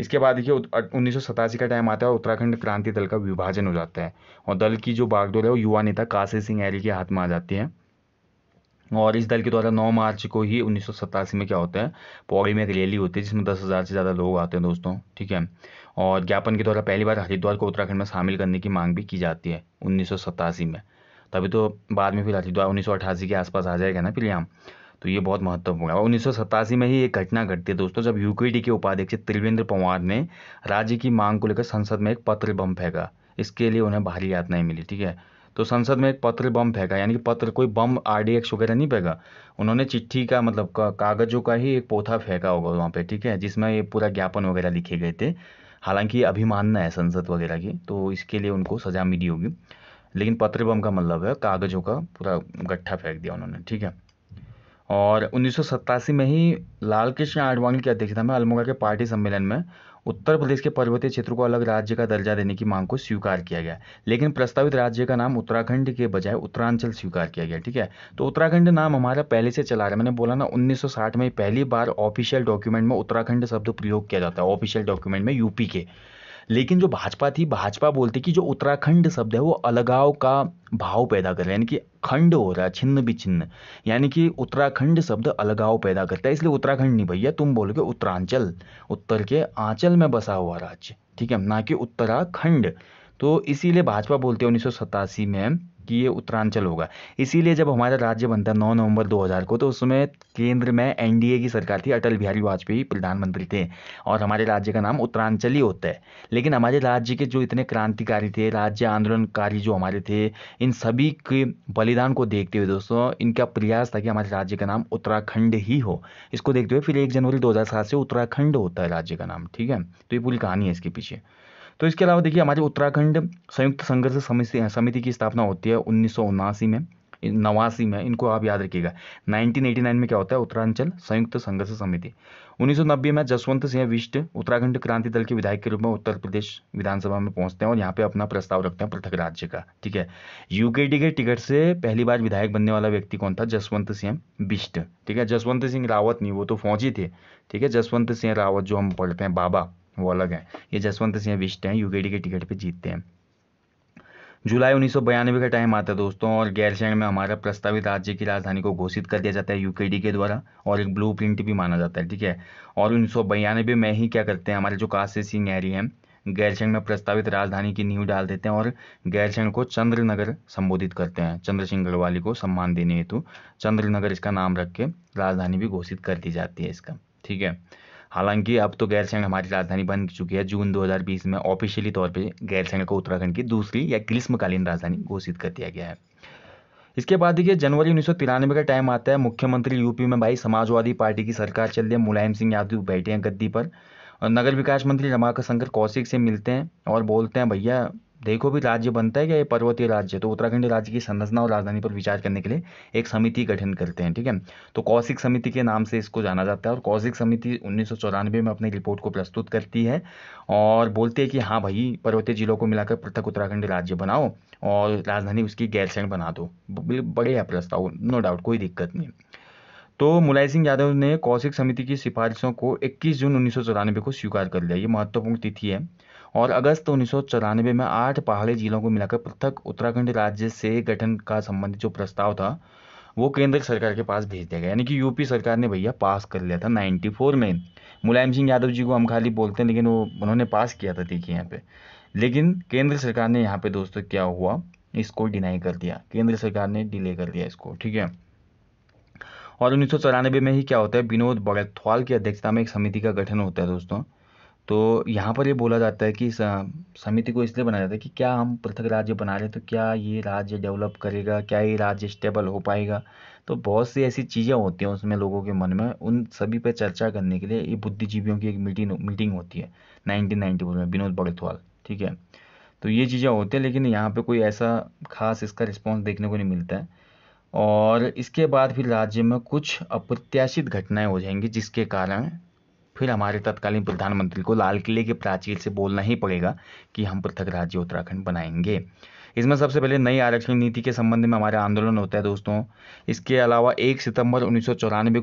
इसके बाद देखिए उन्नीस का टाइम आता है उत्तराखंड क्रांति दल का विभाजन हो जाता है और दल की जो बागडोर है वो युवा नेता काशी सिंह ऐरी के हाथ में आ जाती है और इस दल के द्वारा 9 मार्च को ही उन्नीस में क्या होता है पौड़ी में एक रैली होती है जिसमें दस हज़ार से ज़्यादा लोग आते हैं दोस्तों ठीक है और ज्ञापन के द्वारा पहली बार हरिद्वार को उत्तराखंड में शामिल करने की मांग भी की जाती है उन्नीस में तभी तो बाद में फिर हरिद्वार उन्नीस के आसपास आ जाएगा ना फिर यहाँ तो ये बहुत महत्वपूर्ण है और उन्नीस में ही एक घटना घटती है दोस्तों जब यू के उपाध्यक्ष त्रिवेंद्र पंवार ने राज्य की मांग को लेकर संसद में एक पत्र बम फेंका इसके लिए उन्हें भारी यातनाएं मिली ठीक है तो संसद में एक पत्र बम फेंका यानी कि पत्र कोई बम आर डी एक्स वगैरह नहीं फेंका उन्होंने चिट्ठी का मतलब का, कागजों का ही एक पोथा फेंका होगा वहाँ पे ठीक है जिसमें ये पूरा ज्ञापन वगैरह लिखे गए थे हालांकि अभी मानना है संसद वगैरह की तो इसके लिए उनको सज़ा मिली होगी लेकिन पत्र बम का मतलब है कागजों का पूरा गट्ठा फेंक दिया उन्होंने ठीक है और उन्नीस में ही लाल कृष्ण आडवाणी की अध्यक्षता में अल्मोड़ा के पार्टी सम्मेलन में उत्तर प्रदेश के पर्वतीय क्षेत्र को अलग राज्य का दर्जा देने की मांग को स्वीकार किया गया लेकिन प्रस्तावित राज्य का नाम उत्तराखंड के बजाय उत्तरांचल स्वीकार किया गया ठीक है तो उत्तराखंड नाम हमारा पहले से चला रहा है मैंने बोला ना 1960 में पहली बार ऑफिशियल डॉक्यूमेंट में उत्तराखंड शब्द प्रयोग किया जाता है ऑफिशियल डॉक्यूमेंट में यूपी के लेकिन जो भाजपा थी भाजपा बोलती कि जो उत्तराखंड शब्द है वो अलगाव का भाव पैदा कर रहा है यानी कि खंड हो रहा है छिन्न बिछिन्न यानी कि उत्तराखंड शब्द अलगाव पैदा करता है इसलिए उत्तराखंड नहीं भैया तुम बोलोगे उत्तरांचल उत्तर के आंचल में बसा हुआ राज्य ठीक है ना कि उत्तराखंड तो इसीलिए भाजपा बोलते हैं उन्नीस में कि ये उत्तरांचल होगा इसीलिए जब हमारा राज्य बनता है नौ नवंबर 2000 को तो उसमें केंद्र में एनडीए की सरकार थी अटल बिहारी वाजपेयी प्रधानमंत्री थे और हमारे राज्य का नाम उत्तरांचल ही होता है लेकिन हमारे राज्य के जो इतने क्रांतिकारी थे राज्य आंदोलनकारी जो हमारे थे इन सभी के बलिदान को देखते हुए दोस्तों इनका प्रयास था कि हमारे राज्य का नाम उत्तराखंड ही हो इसको देखते हुए फिर एक जनवरी दो से उत्तराखंड होता है राज्य का नाम ठीक है तो ये पूरी कहानी है इसके पीछे तो इसके अलावा देखिए हमारे उत्तराखंड संयुक्त संघर्ष समिति समिति की स्थापना होती है उन्नीस में नवासी में इनको आप याद रखिएगा 1989 में क्या होता है उत्तरांचल संयुक्त संघर्ष समिति 1990 में जसवंत सिंह विष्ट उत्तराखंड क्रांति दल के विधायक के रूप में उत्तर प्रदेश विधानसभा में पहुंचते हैं और यहाँ पे अपना प्रस्ताव रखते हैं पृथक राज्य का ठीक है यूकेडी के टिकट से पहली बार विधायक बनने वाला व्यक्ति कौन था जसवंत सिंह बिष्ट ठीक है जसवंत सिंह रावत नहीं वो तो फौजी थे ठीक है जसवंत सिंह रावत जो हम पढ़ते हैं बाबा वो अलग है ये जसवंत सिंह विष्ट हैं यूकेडी के टिकट पर जीतते हैं जुलाई उन्नीस का टाइम आता है दोस्तों और गैरसैंड में हमारा प्रस्तावित राज्य की राजधानी को घोषित कर दिया जाता है यूकेडी के द्वारा और एक ब्लू प्रिंट भी माना जाता है ठीक है और उन्नीस में ही क्या करते हैं हमारे जो काशी सिंह नहरी हैं गैरसैंड में प्रस्तावित राजधानी की नींव डाल देते हैं और गैरसैंड को चंद्रनगर संबोधित करते हैं चंद्र सिंह गढ़वाली को सम्मान देने हेतु चंद्रनगर इसका नाम रख के राजधानी भी घोषित कर दी जाती है इसका ठीक है हालांकि अब तो गैरसैंग हमारी राजधानी बन चुकी है जून 2020 में ऑफिशियली तौर पे गैरसैंग को उत्तराखंड की दूसरी या ग्रीष्मकालीन राजधानी घोषित कर दिया गया है इसके बाद देखिए जनवरी उन्नीस का टाइम आता है मुख्यमंत्री यूपी में भाई समाजवादी पार्टी की सरकार चल रही है मुलायम सिंह यादव बैठे हैं गद्दी पर और नगर विकास मंत्री रमाकर शंकर कौशिक से मिलते हैं और बोलते हैं भैया देखो भी राज्य बनता है क्या ये पर्वतीय राज्य तो उत्तराखंड राज्य की संरचना और राजधानी पर विचार करने के लिए एक समिति गठन करते हैं ठीक है तो कौशिक समिति के नाम से इसको जाना जाता है और कौशिक समिति उन्नीस में अपनी रिपोर्ट को प्रस्तुत करती है और बोलती है कि हाँ भाई पर्वतीय जिलों को मिलाकर पृथक उत्तराखंड राज्य बनाओ और राजधानी उसकी गैरसैंड बना दो बड़े है प्रस्ताव नो डाउट कोई दिक्कत नहीं तो मुलायम सिंह यादव ने कौशिक समिति की सिफारिशों को 21 जून उन्नीस को स्वीकार कर लिया ये महत्वपूर्ण तिथि है और अगस्त उन्नीस में आठ पहाड़ी जिलों को मिलाकर पृथक उत्तराखंड राज्य से गठन का संबंधित जो प्रस्ताव था वो केंद्र सरकार के पास भेज दिया गया यानी कि यूपी सरकार ने भैया पास कर लिया था 94 में मुलायम सिंह यादव जी को हम खाली बोलते हैं लेकिन वो उन्होंने पास किया था देखिए यहाँ पे लेकिन केंद्र सरकार ने यहाँ पे दोस्तों क्या हुआ इसको डिनाई कर दिया केंद्र सरकार ने डिले कर दिया इसको ठीक है और उन्नीस में ही क्या होता है विनोद बगैथवाल की अध्यक्षता में एक समिति का गठन होता है दोस्तों तो यहाँ पर ये बोला जाता है कि समिति को इसलिए बनाया जाता है कि क्या हम पृथक राज्य बना रहे तो क्या ये राज्य डेवलप करेगा क्या ये राज्य स्टेबल हो पाएगा तो बहुत सी ऐसी चीज़ें होती हैं उसमें लोगों के मन में उन सभी पर चर्चा करने के लिए ये बुद्धिजीवियों की एक मीटिंग मीटिंग होती है नाइनटीन नाइन्टी में विनोद बड़थवाल ठीक है तो ये चीज़ें होती हैं लेकिन यहाँ पर कोई ऐसा खास इसका रिस्पॉन्स देखने को नहीं मिलता है और इसके बाद फिर राज्य में कुछ अप्रत्याशित घटनाएं हो जाएंगी जिसके कारण फिर हमारे तत्कालीन प्रधानमंत्री को लाल किले के प्राचीर से बोलना ही पड़ेगा कि हम पृथक राज्य उत्तराखंड बनाएंगे इसमें सबसे पहले नई आरक्षण नीति के संबंध में हमारे आंदोलन होता है दोस्तों इसके अलावा एक सितंबर उन्नीस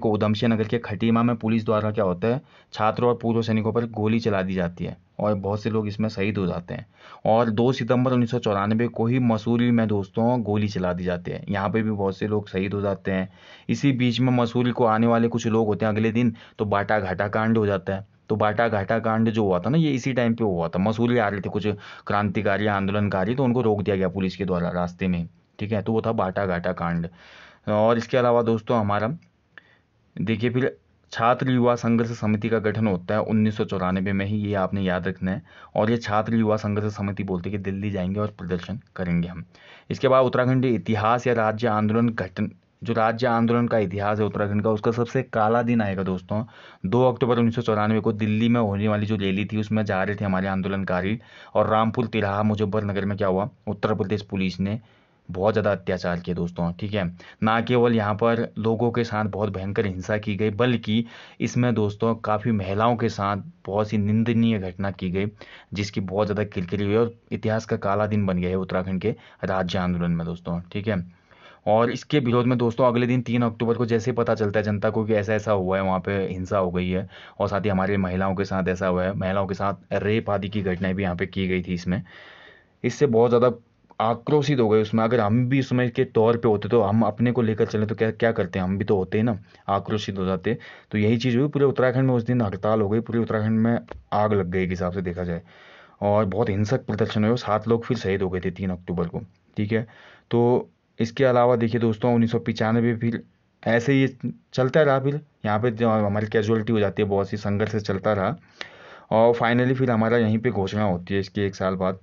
को उधमसिंह नगर के खटीमा में पुलिस द्वारा क्या होता है छात्रों और पूर्व सैनिकों पर गोली चला दी जाती है और बहुत से लोग इसमें शहीद हो जाते हैं और दो सितंबर उन्नीस को ही मसूरी में दोस्तों गोली चला दी जाती है यहाँ पर भी बहुत से लोग शहीद हो जाते हैं इसी बीच में मसूरी को आने वाले कुछ लोग होते हैं अगले दिन तो बाटा घाटा कांड हो जाता है तो बाटा घाटा कांड जो हुआ था ना ये इसी टाइम पे हुआ था मसूरी आ रहे थे कुछ क्रांतिकारी आंदोलनकारी तो उनको रोक दिया गया पुलिस के द्वारा रास्ते में ठीक है तो वो था बाटा घाटा कांड और इसके अलावा दोस्तों हमारा देखिए फिर छात्र युवा संघर्ष समिति का गठन होता है उन्नीस में ही ये आपने याद रखना है और ये छात्र युवा संघर्ष समिति बोलते कि दिल्ली जाएंगे और प्रदर्शन करेंगे हम इसके बाद उत्तराखंड इतिहास या राज्य आंदोलन घटन जो राज्य आंदोलन का इतिहास है उत्तराखंड का उसका सबसे काला दिन आएगा दोस्तों दो अक्टूबर उन्नीस को दिल्ली में होने वाली जो रैली थी उसमें जा रहे थे हमारे आंदोलनकारी और रामपुर तिराहा मुजफ्फरनगर में क्या हुआ उत्तर प्रदेश पुलिस ने बहुत ज़्यादा अत्याचार किए दोस्तों ठीक है ना केवल यहाँ पर लोगों के साथ बहुत भयंकर हिंसा की गई बल्कि इसमें दोस्तों काफ़ी महिलाओं के साथ बहुत सी निंदनीय घटना की गई जिसकी बहुत ज़्यादा किलकिली हुई और इतिहास का काला दिन बन गया है उत्तराखंड के राज्य आंदोलन में दोस्तों ठीक है और इसके विरोध में दोस्तों अगले दिन तीन अक्टूबर को जैसे ही पता चलता है जनता को कि ऐसा ऐसा हुआ है वहाँ पे हिंसा हो गई है और साथ ही हमारे महिलाओं के साथ ऐसा हुआ है महिलाओं के साथ रेप आदि की घटनाएं भी यहाँ पे की गई थी इसमें इससे बहुत ज़्यादा आक्रोशित हो गए उसमें अगर हम भी उसमें के तौर पे होते तो हम अपने को लेकर चले तो क्या क्या करते हैं हम भी तो होते हैं ना आक्रोशित हो जाते तो यही चीज़ हुई पूरे उत्तराखंड में उस दिन हड़ताल हो गई पूरे उत्तराखंड में आग लग गई के हिसाब से देखा जाए और बहुत हिंसक प्रदर्शन हुए सात लोग फिर शहीद हो गए थे तीन अक्टूबर को ठीक है तो इसके अलावा देखिए दोस्तों उन्नीस सौ पचानवे फिर ऐसे ही चलता रहा फिर यहाँ पे हमारी कैजुअलिटी हो जाती है बहुत सी संघर्ष चलता रहा और फाइनली फिर हमारा यहीं पे घोषणा होती है इसके एक साल बाद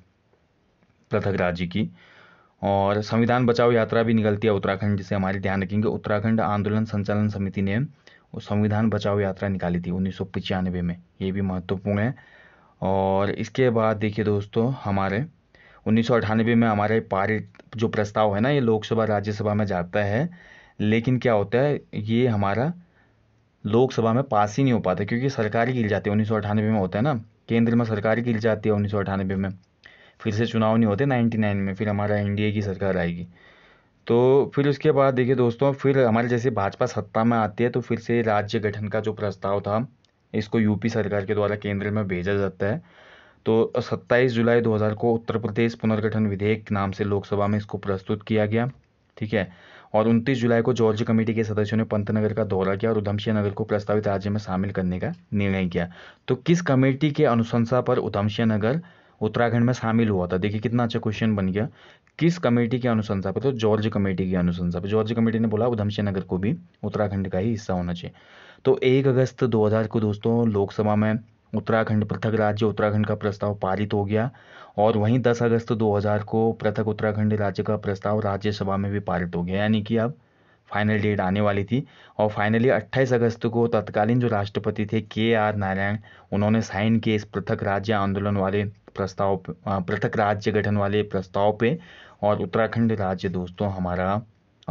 पृथक राज्य की और संविधान बचाओ यात्रा भी निकलती है उत्तराखंड जिसे हमारे ध्यान रखेंगे उत्तराखंड आंदोलन संचालन समिति ने संविधान बचाओ यात्रा निकाली थी उन्नीस में ये भी महत्वपूर्ण है और इसके बाद देखिए दोस्तों हमारे उन्नीस सौ में हमारे पारित जो प्रस्ताव है ना ये लोकसभा राज्यसभा में जाता है लेकिन क्या होता है ये हमारा लोकसभा में पास ही नहीं हो पाता क्योंकि सरकारी गिर जाती है उन्नीस सौ में होता है ना केंद्र में सरकारी गिर जाती है उन्नीस सौ में फिर से चुनाव नहीं होते नाइन्टी नाइन में फिर हमारा एनडीए की सरकार आएगी तो फिर उसके बाद देखिए दोस्तों फिर हमारे जैसे भाजपा सत्ता में आती है तो फिर से राज्य गठन का जो प्रस्ताव था इसको यूपी सरकार के द्वारा केंद्र में भेजा जाता है तो 27 जुलाई 2000 को उत्तर प्रदेश पुनर्गठन विधेयक के नाम से लोकसभा में इसको प्रस्तुत किया गया ठीक है और 29 जुलाई को जॉर्ज कमेटी के सदस्यों ने पंतनगर का दौरा किया और उधमसिंह नगर को प्रस्तावित राज्य में शामिल करने का निर्णय किया तो किस कमेटी के अनुशंसा पर उधमसिंह नगर उत्तराखंड में शामिल हुआ था देखिए कितना अच्छा क्वेश्चन बन गया किस कमेटी के अनुशंसा पर तो जॉर्ज कमेटी की अनुशंसा पर जॉर्ज कमेटी ने बोला उधमसिंह नगर को भी उत्तराखंड का ही हिस्सा होना चाहिए तो एक अगस्त 2000 को दोस्तों लोकसभा में उत्तराखंड पृथक राज्य उत्तराखंड का प्रस्ताव पारित हो गया और वहीं 10 अगस्त 2000 को पृथक उत्तराखंड राज्य का प्रस्ताव राज्यसभा में भी पारित हो गया यानी कि अब फाइनल डेट आने वाली थी और फाइनली 28 अगस्त को तत्कालीन जो राष्ट्रपति थे के आर नारायण उन्होंने साइन किए इस पृथक राज्य आंदोलन वाले प्रस्ताव पृथक राज्य गठन वाले प्रस्ताव पे और उत्तराखंड राज्य दोस्तों हमारा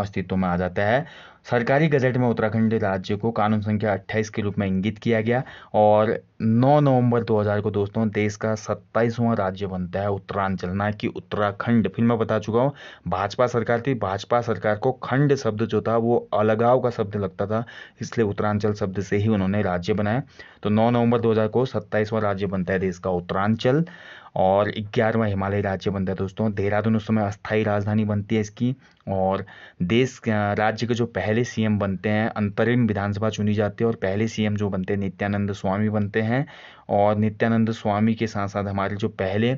अस्तित्व में आ जाता है सरकारी गजट में उत्तराखंड राज्य को कानून संख्या 28 के रूप में इंगित किया गया और 9 नवंबर 2000 को दोस्तों देश का 27वां राज्य बनता है उत्तरांचल ना कि उत्तराखंड फिर मैं बता चुका हूँ भाजपा सरकार थी भाजपा सरकार को खंड शब्द जो था वो अलगाव का शब्द लगता था इसलिए उत्तरांचल शब्द से ही उन्होंने राज्य बनाया तो नौ नवंबर दो को सत्ताईसवां राज्य बनता है देश का उत्तरांचल और ग्यारहवा हिमालय राज्य बनता है दोस्तों देहरादून उस समय अस्थायी राजधानी बनती है इसकी और देश राज्य के जो पहले सीएम बनते हैं अंतरिम विधानसभा चुनी जाती है और पहले सीएम जो बनते हैं नित्यानंद स्वामी बनते हैं और नित्यानंद स्वामी के साथ साथ हमारे जो पहले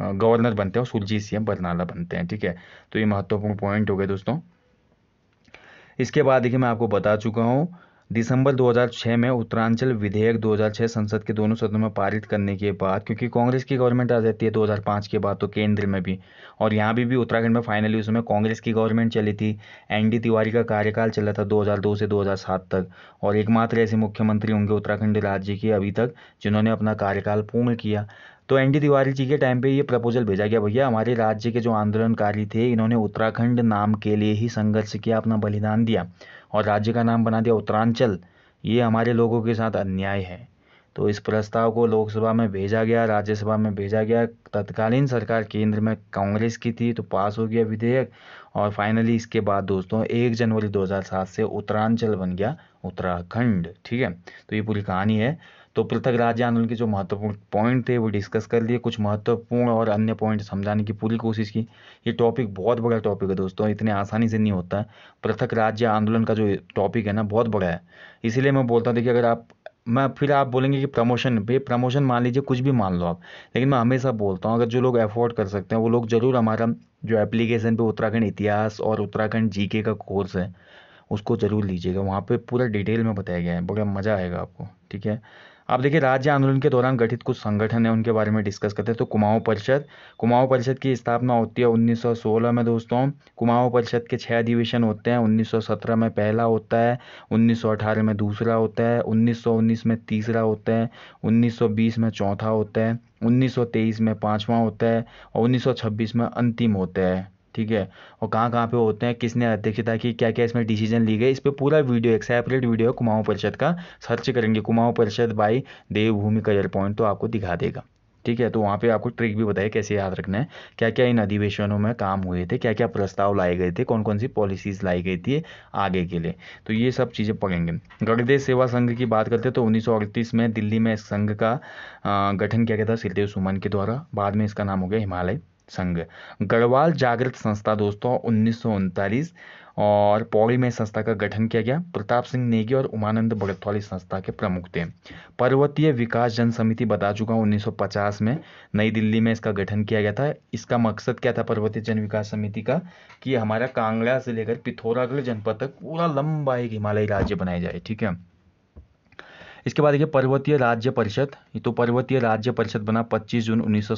गवर्नर बनते हैं और सीएम बरनाला बनते हैं ठीक है तो ये महत्वपूर्ण पॉइंट हो गए दोस्तों इसके बाद देखिए मैं आपको बता चुका हूँ दिसंबर 2006 में उत्तरांचल विधेयक 2006 संसद के दोनों सदनों में पारित करने के बाद क्योंकि कांग्रेस की गवर्नमेंट आ जाती है 2005 के बाद तो केंद्र में भी और यहाँ भी भी उत्तराखंड में फाइनली उसमें कांग्रेस की गवर्नमेंट चली थी एनडी तिवारी का कार्यकाल चला था 2002 से 2007 तक और एकमात्र ऐसे मुख्यमंत्री होंगे उत्तराखंड राज्य के अभी तक जिन्होंने अपना कार्यकाल पूर्ण किया तो एन डी तिवारी जी के टाइम पे ये प्रपोजल भेजा गया भैया हमारे राज्य के जो आंदोलनकारी थे इन्होंने उत्तराखंड नाम के लिए ही संघर्ष किया अपना बलिदान दिया और राज्य का नाम बना दिया उत्तरांचल ये हमारे लोगों के साथ अन्याय है तो इस प्रस्ताव को लोकसभा में भेजा गया राज्यसभा में भेजा गया तत्कालीन सरकार केंद्र में कांग्रेस की थी तो पास हो गया विधेयक और फाइनली इसके बाद दोस्तों एक जनवरी 2007 से उत्तरांचल बन गया उत्तराखंड ठीक है तो ये पूरी कहानी है तो पृथक राज्य आंदोलन के जो महत्वपूर्ण पॉइंट थे वो डिस्कस कर लिए कुछ महत्वपूर्ण और अन्य पॉइंट समझाने की पूरी कोशिश की ये टॉपिक बहुत बड़ा टॉपिक है दोस्तों इतने आसानी से नहीं होता है पृथक राज्य आंदोलन का जो टॉपिक है ना बहुत बड़ा है इसीलिए मैं बोलता हूँ देखिए अगर आप मैं फिर आप बोलेंगे कि प्रमोशन पे प्रमोशन मान लीजिए कुछ भी मान लो आप लेकिन मैं हमेशा बोलता हूँ अगर जो लोग एफोर्ड कर सकते हैं वो लोग ज़रूर हमारा जो एप्लीकेशन पे उत्तराखंड इतिहास और उत्तराखंड जीके का कोर्स है उसको ज़रूर लीजिएगा वहाँ पे पूरा डिटेल में बताया गया है बड़ा मज़ा आएगा आपको ठीक है आप देखिए राज्य आंदोलन के दौरान गठित कुछ संगठन हैं उनके बारे में डिस्कस करते हैं तो कुमाऊं परिषद कुमाऊं परिषद की स्थापना होती है 1916 में दोस्तों कुमाऊं परिषद के छः अधिवेशन होते हैं 1917 में पहला होता है 1918 में दूसरा होता है 1919 में तीसरा होता है 1920 में चौथा होता है 1923 में पाँचवा होता है और उन्नीस में अंतिम होता है ठीक है और कहाँ कहाँ पे होते हैं किसने अध्यक्षता की क्या क्या इसमें डिसीजन ली गई इस पर पूरा वीडियो एक सेपरेट वीडियो है कुमाऊँ परिषद का सर्च करेंगे कुमाऊँ परिषद बाई देवभूमि करियर पॉइंट तो आपको दिखा देगा ठीक है तो वहाँ पे आपको ट्रिक भी बताइए कैसे याद रखना है क्या क्या इन अधिवेशनों में काम हुए थे क्या क्या प्रस्ताव लाए गए थे कौन कौन सी पॉलिसीज लाई गई थी आगे के लिए तो ये सब चीज़ें पढ़ेंगे गणदेश सेवा संघ की बात करते हैं तो उन्नीस में दिल्ली में इस संघ का गठन किया गया था श्रीदेव सुमन के द्वारा बाद में इसका नाम हो गया हिमालय संघ गढ़वाल जागृत संस्था दोस्तों उन्नीस और पौड़ी में संस्था का गठन किया गया प्रताप सिंह नेगी और उमानंद भगतवाली संस्था के प्रमुख थे पर्वतीय विकास जन समिति बता चुका हूँ 1950 में नई दिल्ली में इसका गठन किया गया था इसका मकसद क्या था पर्वतीय जन विकास समिति का कि हमारा कांगड़ा से लेकर पिथौरागढ़ जनपद तक पूरा लंबा एक हिमालयी राज्य बनाया जाए ठीक है इसके बाद देखिए पर्वतीय राज्य परिषद तो पर्वतीय राज्य परिषद बना 25 जून उन्नीस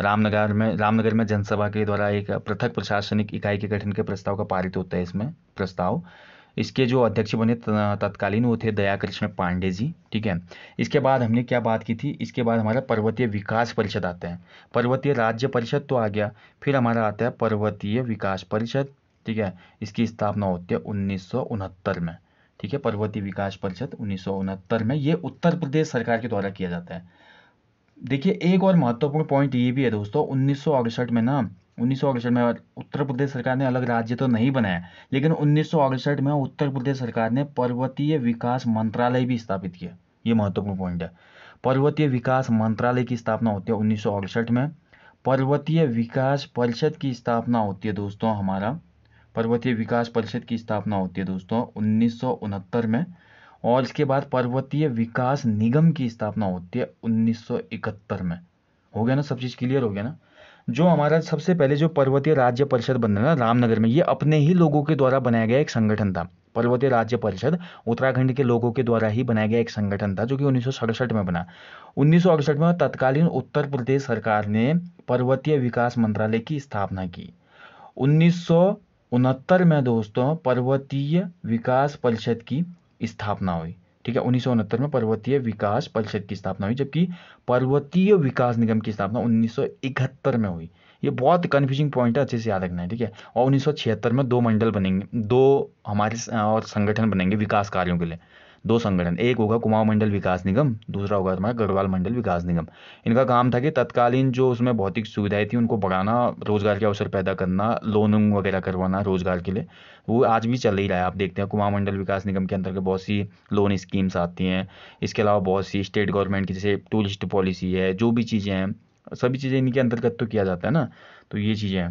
रामनगर में रामनगर में जनसभा के द्वारा एक पृथक प्रशासनिक इकाई के गठन के प्रस्ताव का पारित होता है इसमें प्रस्ताव इसके जो अध्यक्ष बने तत्कालीन वो थे दया कृष्ण पांडे जी ठीक है इसके बाद हमने क्या बात की थी इसके बाद हमारा पर्वतीय विकास परिषद आता है पर्वतीय राज्य परिषद तो आ गया फिर हमारा आता है पर्वतीय विकास परिषद ठीक है इसकी स्थापना होती है उन्नीस में ठीक है पर्वतीय विकास परिषद उन्नीस में ये उत्तर प्रदेश सरकार के द्वारा किया जाता है देखिए एक और महत्वपूर्ण पॉइंट ये भी है दोस्तों उन्नीस में ना उन्नीस में उत्तर प्रदेश सरकार ने अलग राज्य तो नहीं बनाया लेकिन उन्नीस में उत्तर प्रदेश सरकार ने पर्वतीय विकास मंत्रालय भी स्थापित किया ये महत्वपूर्ण पॉइंट है पर्वतीय विकास मंत्रालय की स्थापना होती है उन्नीस में पर्वतीय विकास परिषद की स्थापना होती है दोस्तों हमारा पर्वतीय विकास परिषद की स्थापना होती है दोस्तों उन्नीस में और इसके बाद पर्वतीय विकास निगम की स्थापना होती है 1971 में हो गया ना सब चीज़ क्लियर हो गया ना जो हमारा सबसे पहले जो पर्वतीय राज्य परिषद बन रहा ना रामनगर में ये अपने ही लोगों के द्वारा बनाया गया एक संगठन था पर्वतीय राज्य परिषद उत्तराखंड के लोगों के द्वारा ही बनाया गया एक संगठन था जो कि उन्नीस में बना उन्नीस में तत्कालीन उत्तर प्रदेश सरकार ने पर्वतीय विकास मंत्रालय की स्थापना की उन्नीस उनहत्तर में दोस्तों पर्वतीय विकास परिषद की स्थापना हुई ठीक है उन्नीस में पर्वतीय विकास परिषद की स्थापना हुई जबकि पर्वतीय विकास निगम की स्थापना 1971 में हुई ये बहुत कन्फ्यूजिंग पॉइंट है अच्छे से याद रखना है ठीक है और 1976 में दो मंडल बनेंगे दो हमारे और संगठन बनेंगे विकास कार्यों के लिए दो संगठन एक होगा कुमाऊं मंडल विकास निगम दूसरा होगा तुम्हारा गढ़वाल मंडल विकास निगम इनका काम था कि तत्कालीन जो उसमें भौतिक सुविधाएं थी उनको बढ़ाना रोजगार के अवसर पैदा करना लोन वगैरह करवाना रोजगार के लिए वो आज भी चल ही रहा है आप देखते हैं कुमाऊं मंडल विकास निगम के अंतर्गत बहुत सी लोन स्कीम्स आती हैं इसके अलावा बहुत सी स्टेट गवर्नमेंट की जैसे टूरिस्ट पॉलिसी है जो भी चीज़ें हैं सभी चीज़ें इनके अंतर्गत तो किया जाता है ना तो ये चीज़ें हैं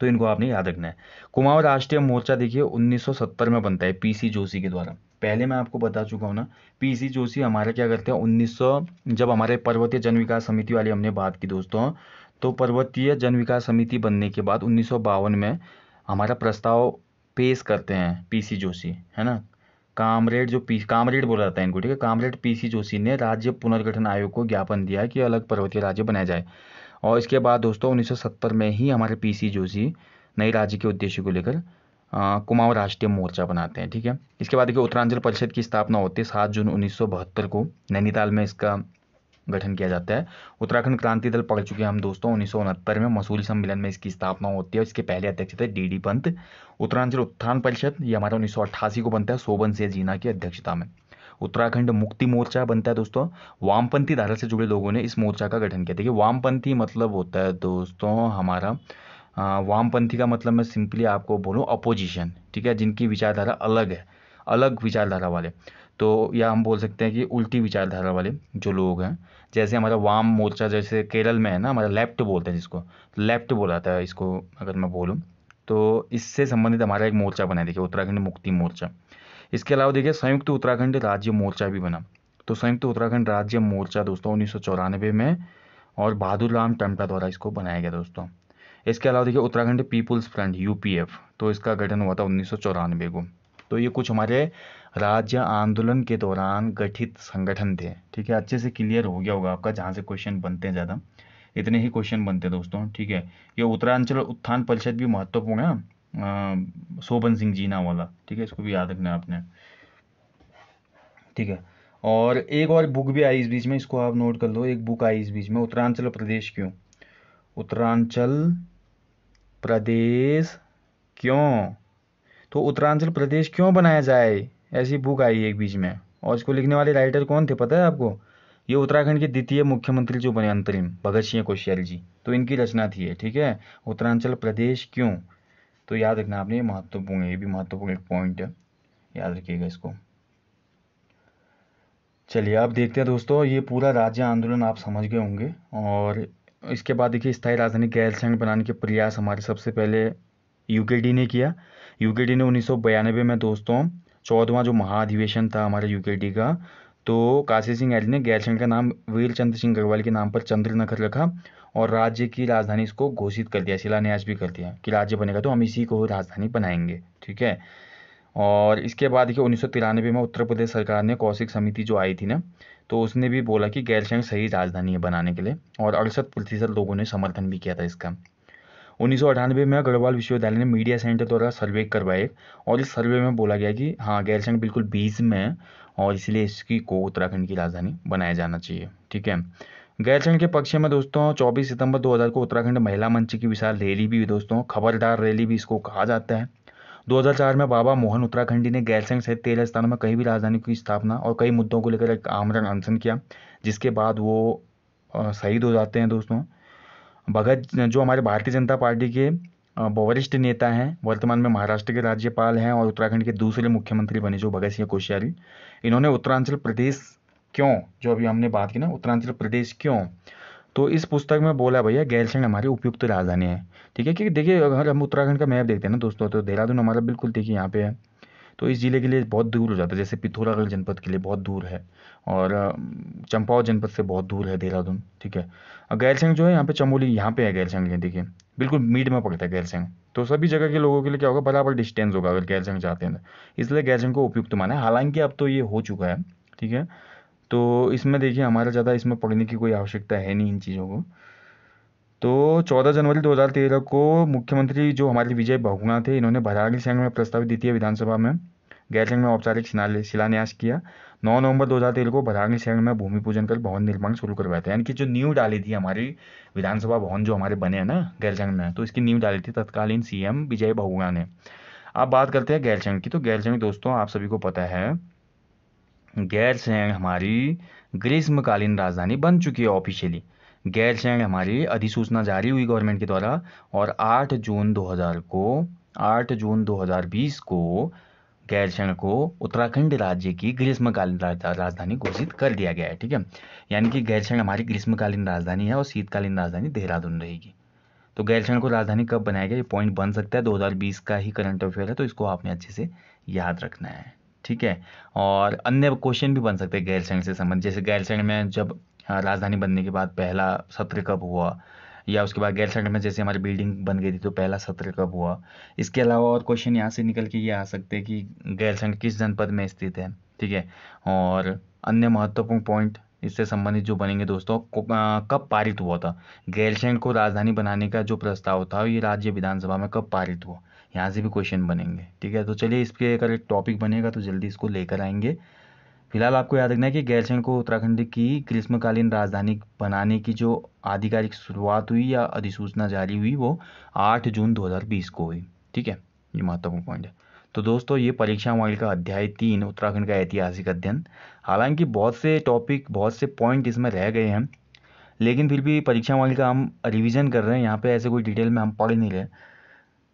तो इनको आपने याद रखना है कुमाऊं राष्ट्रीय मोर्चा देखिए 1970 में बनता है पीसी जोशी के द्वारा पहले मैं आपको बता चुका हूँ ना पीसी जोशी हमारे क्या करते हैं 1900 जब हमारे पर्वतीय जन विकास समिति वाली हमने बात की दोस्तों तो पर्वतीय जन विकास समिति बनने के बाद उन्नीस में हमारा प्रस्ताव पेश करते हैं पी जोशी है ना कामरेड जो पी कामरेड बोला जाता है इनको ठीक है कामरेड पीसी जोशी ने राज्य पुनर्गठन आयोग को ज्ञापन दिया कि अलग पर्वतीय राज्य बनाया जाए और इसके बाद दोस्तों 1970 में ही हमारे पीसी जोशी नए राज्य के उद्देश्य को लेकर कुमाऊँ राष्ट्रीय मोर्चा बनाते हैं ठीक है इसके बाद देखिए उत्तरांचल परिषद की स्थापना होती है सात जून उन्नीस को नैनीताल में इसका गठन किया जाता है उत्तराखंड क्रांति दल पकड़ चुके हैं हम दोस्तों उन्नीस में मसूल सम्मेलन में इसकी स्थापना होती है इसके पहले अध्यक्ष थे डी डी पंत उत्तरांचल उत्थान परिषद ये हमारा उन्नीस को बनता है शोभन से जीना की अध्यक्षता में उत्तराखंड मुक्ति मोर्चा बनता है दोस्तों वामपंथी धारा से जुड़े लोगों ने इस मोर्चा का गठन किया देखिए वामपंथी मतलब होता है दोस्तों हमारा वामपंथी का मतलब मैं सिंपली आपको बोलूँ अपोजिशन ठीक है जिनकी विचारधारा अलग है अलग विचारधारा वाले तो या हम बोल सकते हैं कि उल्टी विचारधारा वाले जो लोग हैं जैसे हमारा वाम मोर्चा जैसे केरल में है ना हमारा लेफ्ट बोलते हैं जिसको लेफ्ट बोला था इसको अगर मैं बोलूँ तो इससे संबंधित हमारा एक मोर्चा बना देखिए उत्तराखंड मुक्ति मोर्चा इसके अलावा देखिए संयुक्त उत्तराखंड राज्य मोर्चा भी बना तो संयुक्त उत्तराखंड राज्य मोर्चा दोस्तों उन्नीस में और बहादुर राम टमटा द्वारा इसको बनाया गया दोस्तों इसके अलावा देखिए उत्तराखंड पीपुल्स फ्रंट यूपीएफ तो इसका गठन हुआ था उन्नीस को तो ये कुछ हमारे राज्य आंदोलन के दौरान गठित संगठन थे ठीक है अच्छे से क्लियर हो गया होगा आपका जहाँ से क्वेश्चन बनते हैं ज़्यादा इतने ही क्वेश्चन बनते हैं दोस्तों ठीक है ये उत्तरांचल उत्थान परिषद भी महत्वपूर्ण है शोभन सिंह जीना वाला ठीक है इसको भी याद रखना आपने ठीक है और एक और बुक भी आई इस बीच में इसको आप नोट कर लो एक बुक आई इस बीच में उत्तरांचल प्रदेश क्यों उत्तरांचल प्रदेश क्यों तो उत्तरांचल प्रदेश क्यों बनाया जाए ऐसी बुक आई है एक बीच में और इसको लिखने वाले राइटर कौन थे पता है आपको ये उत्तराखंड के द्वितीय मुख्यमंत्री जो बने अंतरिम भगत सिंह कोश्यारी जी तो इनकी रचना थी ठीक है उत्तरांचल प्रदेश क्यों तो याद रखना आपने महत्वपूर्ण ये भी महत्वपूर्ण एक पॉइंट है याद रखिएगा इसको चलिए आप देखते हैं दोस्तों ये पूरा राज्य आंदोलन आप समझ गए होंगे और इसके बाद देखिए स्थायी राजधानी गैरसैंण बनाने के प्रयास हमारे सबसे पहले यूकेडी ने किया यूकेडी ने उन्नीस में दोस्तों चौदवा जो महाधिवेशन था हमारे यूकेडी का तो काशी सिंह एल ने गैरसैंण का नाम वीर चंद्र सिंह अग्रवाल के नाम पर चंद्रनगर रखा और राज्य की राजधानी इसको घोषित कर दिया शिलान्यास भी कर दिया कि राज्य बनेगा तो हम इसी को राजधानी बनाएंगे ठीक है और इसके बाद देखिए उन्नीस में उत्तर प्रदेश सरकार ने कौशिक समिति जो आई थी ना तो उसने भी बोला कि गैरसैंग सही राजधानी है बनाने के लिए और अड़सठ प्रतिशत लोगों ने समर्थन भी किया था इसका उन्नीस में गढ़वाल विश्वविद्यालय ने मीडिया सेंटर द्वारा सर्वे करवाए और इस सर्वे में बोला गया कि हाँ गैरसैंग बिल्कुल बीच में है और इसलिए इसकी को उत्तराखंड की राजधानी बनाया जाना चाहिए ठीक है गैरसैंग के पक्ष में दोस्तों 24 सितंबर 2000 को उत्तराखंड महिला मंच की विशाल रैली भी दोस्तों खबरदार रैली भी इसको कहा जाता है 2004 में बाबा मोहन उत्तराखंडी ने गैरसैंग सहित तेरह स्थानों में कई भी राजधानी की स्थापना और कई मुद्दों को लेकर एक आमरण अनशन किया जिसके बाद वो शहीद हो जाते हैं दोस्तों भगत जो हमारे भारतीय जनता पार्टी के वरिष्ठ नेता हैं वर्तमान में महाराष्ट्र के राज्यपाल हैं और उत्तराखंड के दूसरे मुख्यमंत्री बने जो भगत सिंह कोश्यारी इन्होंने उत्तरांचल प्रदेश क्यों जो अभी हमने बात की ना उत्तरांचल प्रदेश क्यों तो इस पुस्तक में बोला भैया गैलसैंण हमारी उपयुक्त राजधानी है ठीक है क्योंकि देखिए अगर हम उत्तराखंड का मैप देखते हैं ना दोस्तों तो देहरादून हमारा बिल्कुल देखिए यहाँ पे है तो इस ज़िले के लिए बहुत दूर हो जाता है जैसे पिथौरागढ़ जनपद के लिए बहुत दूर है और चंपावत जनपद से बहुत दूर है देहरादून ठीक है और गैलसैंग जो है यहाँ पे चमोली यहाँ पे है गैलसैंग देखिए बिल्कुल मीड में पड़ता है गैलसैंग तो सभी जगह के लोगों के लिए क्या होगा बराबर डिस्टेंस होगा अगर गैलसैंग जाते हैं तो। इसलिए गैलसैंग को उपयुक्त माना है हालांकि अब तो ये हो चुका है ठीक है तो इसमें देखिए हमारा ज़्यादा इसमें पढ़ने की कोई आवश्यकता है नहीं इन चीज़ों को तो 14 जनवरी 2013 को मुख्यमंत्री जो हमारे विजय बहुगुणा थे इन्होंने भराली संघ में प्रस्तावित द्वितीय विधानसभा में गैरसंघ में औपचारिक शिलान्यास किया 9 नवंबर 2013 को भराली संघ में भूमि पूजन कर भवन निर्माण शुरू करवाया था यानी कि जो नींव डाली थी हमारी विधानसभा भवन जो हमारे बने हैं ना गैरसंघ में तो इसकी नींव डाली थी तत्कालीन सीएम विजय बहुगुणा ने अब बात करते हैं गैरसंघ की तो गैरसंघ दोस्तों आप सभी को पता है गैरसैंण हमारी ग्रीष्मकालीन राजधानी बन चुकी है ऑफिशियली गैरसैंण हमारी अधिसूचना जारी हुई गवर्नमेंट के द्वारा और 8 जून 2000 को 8 जून 2020 को गैरसैंण को उत्तराखंड राज्य की ग्रीष्मकालीन राजधानी घोषित कर दिया गया है ठीक है यानी कि गैरसैंण हमारी ग्रीष्मकालीन राजधानी है और शीतकालीन राजधानी देहरादून रहेगी तो गैरसैंण को राजधानी कब बनाया गया ये पॉइंट बन सकता है 2020 का ही करंट अफेयर है तो इसको आपने अच्छे से याद रखना है ठीक है और अन्य क्वेश्चन भी बन सकते हैं गैरसैंड से संबंधित जैसे गैरसैंड में जब राजधानी बनने के बाद पहला सत्र कब हुआ या उसके बाद गैरसैंड में जैसे हमारी बिल्डिंग बन गई थी तो पहला सत्र कब हुआ इसके अलावा और क्वेश्चन यहाँ से निकल के ये आ सकते हैं कि गैरसैंड किस जनपद में स्थित है ठीक है और अन्य महत्वपूर्ण पॉइंट इससे संबंधित जो बनेंगे दोस्तों कब पारित हुआ था गैरसैंड को राजधानी बनाने का जो प्रस्ताव था ये राज्य विधानसभा में कब पारित हुआ यहाँ से भी क्वेश्चन बनेंगे ठीक है तो चलिए इसके अगर एक टॉपिक बनेगा तो जल्दी इसको लेकर आएंगे फिलहाल आपको याद रखना है कि गैरसैंण को उत्तराखंड की ग्रीष्मकालीन राजधानी बनाने की जो आधिकारिक शुरुआत हुई या अधिसूचना जारी हुई वो आठ जून 2020 को हुई ठीक है ये महत्वपूर्ण पॉइंट है तो दोस्तों ये परीक्षा मॉडल का अध्याय तीन उत्तराखंड का ऐतिहासिक अध्ययन हालांकि बहुत से टॉपिक बहुत से पॉइंट इसमें रह गए हैं लेकिन फिर भी परीक्षा मॉडल का हम रिवीजन कर रहे हैं यहाँ पे ऐसे कोई डिटेल में हम पढ़ नहीं रहे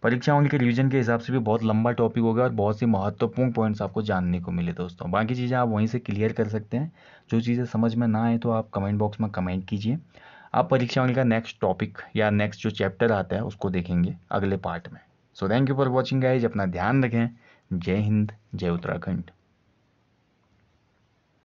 परीक्षाओं के रिवीजन के हिसाब से भी बहुत लंबा टॉपिक होगा और बहुत से महत्वपूर्ण पॉइंट्स आपको जानने को मिले दोस्तों बाकी चीज़ें आप वहीं से क्लियर कर सकते हैं जो चीज़ें समझ में ना आए तो आप कमेंट बॉक्स में कमेंट कीजिए आप परीक्षाओं का नेक्स्ट टॉपिक या नेक्स्ट जो चैप्टर आता है उसको देखेंगे अगले पार्ट में so thank you for watching guys अपना ध्यान रखें जय हिंद जय उत्तराखंड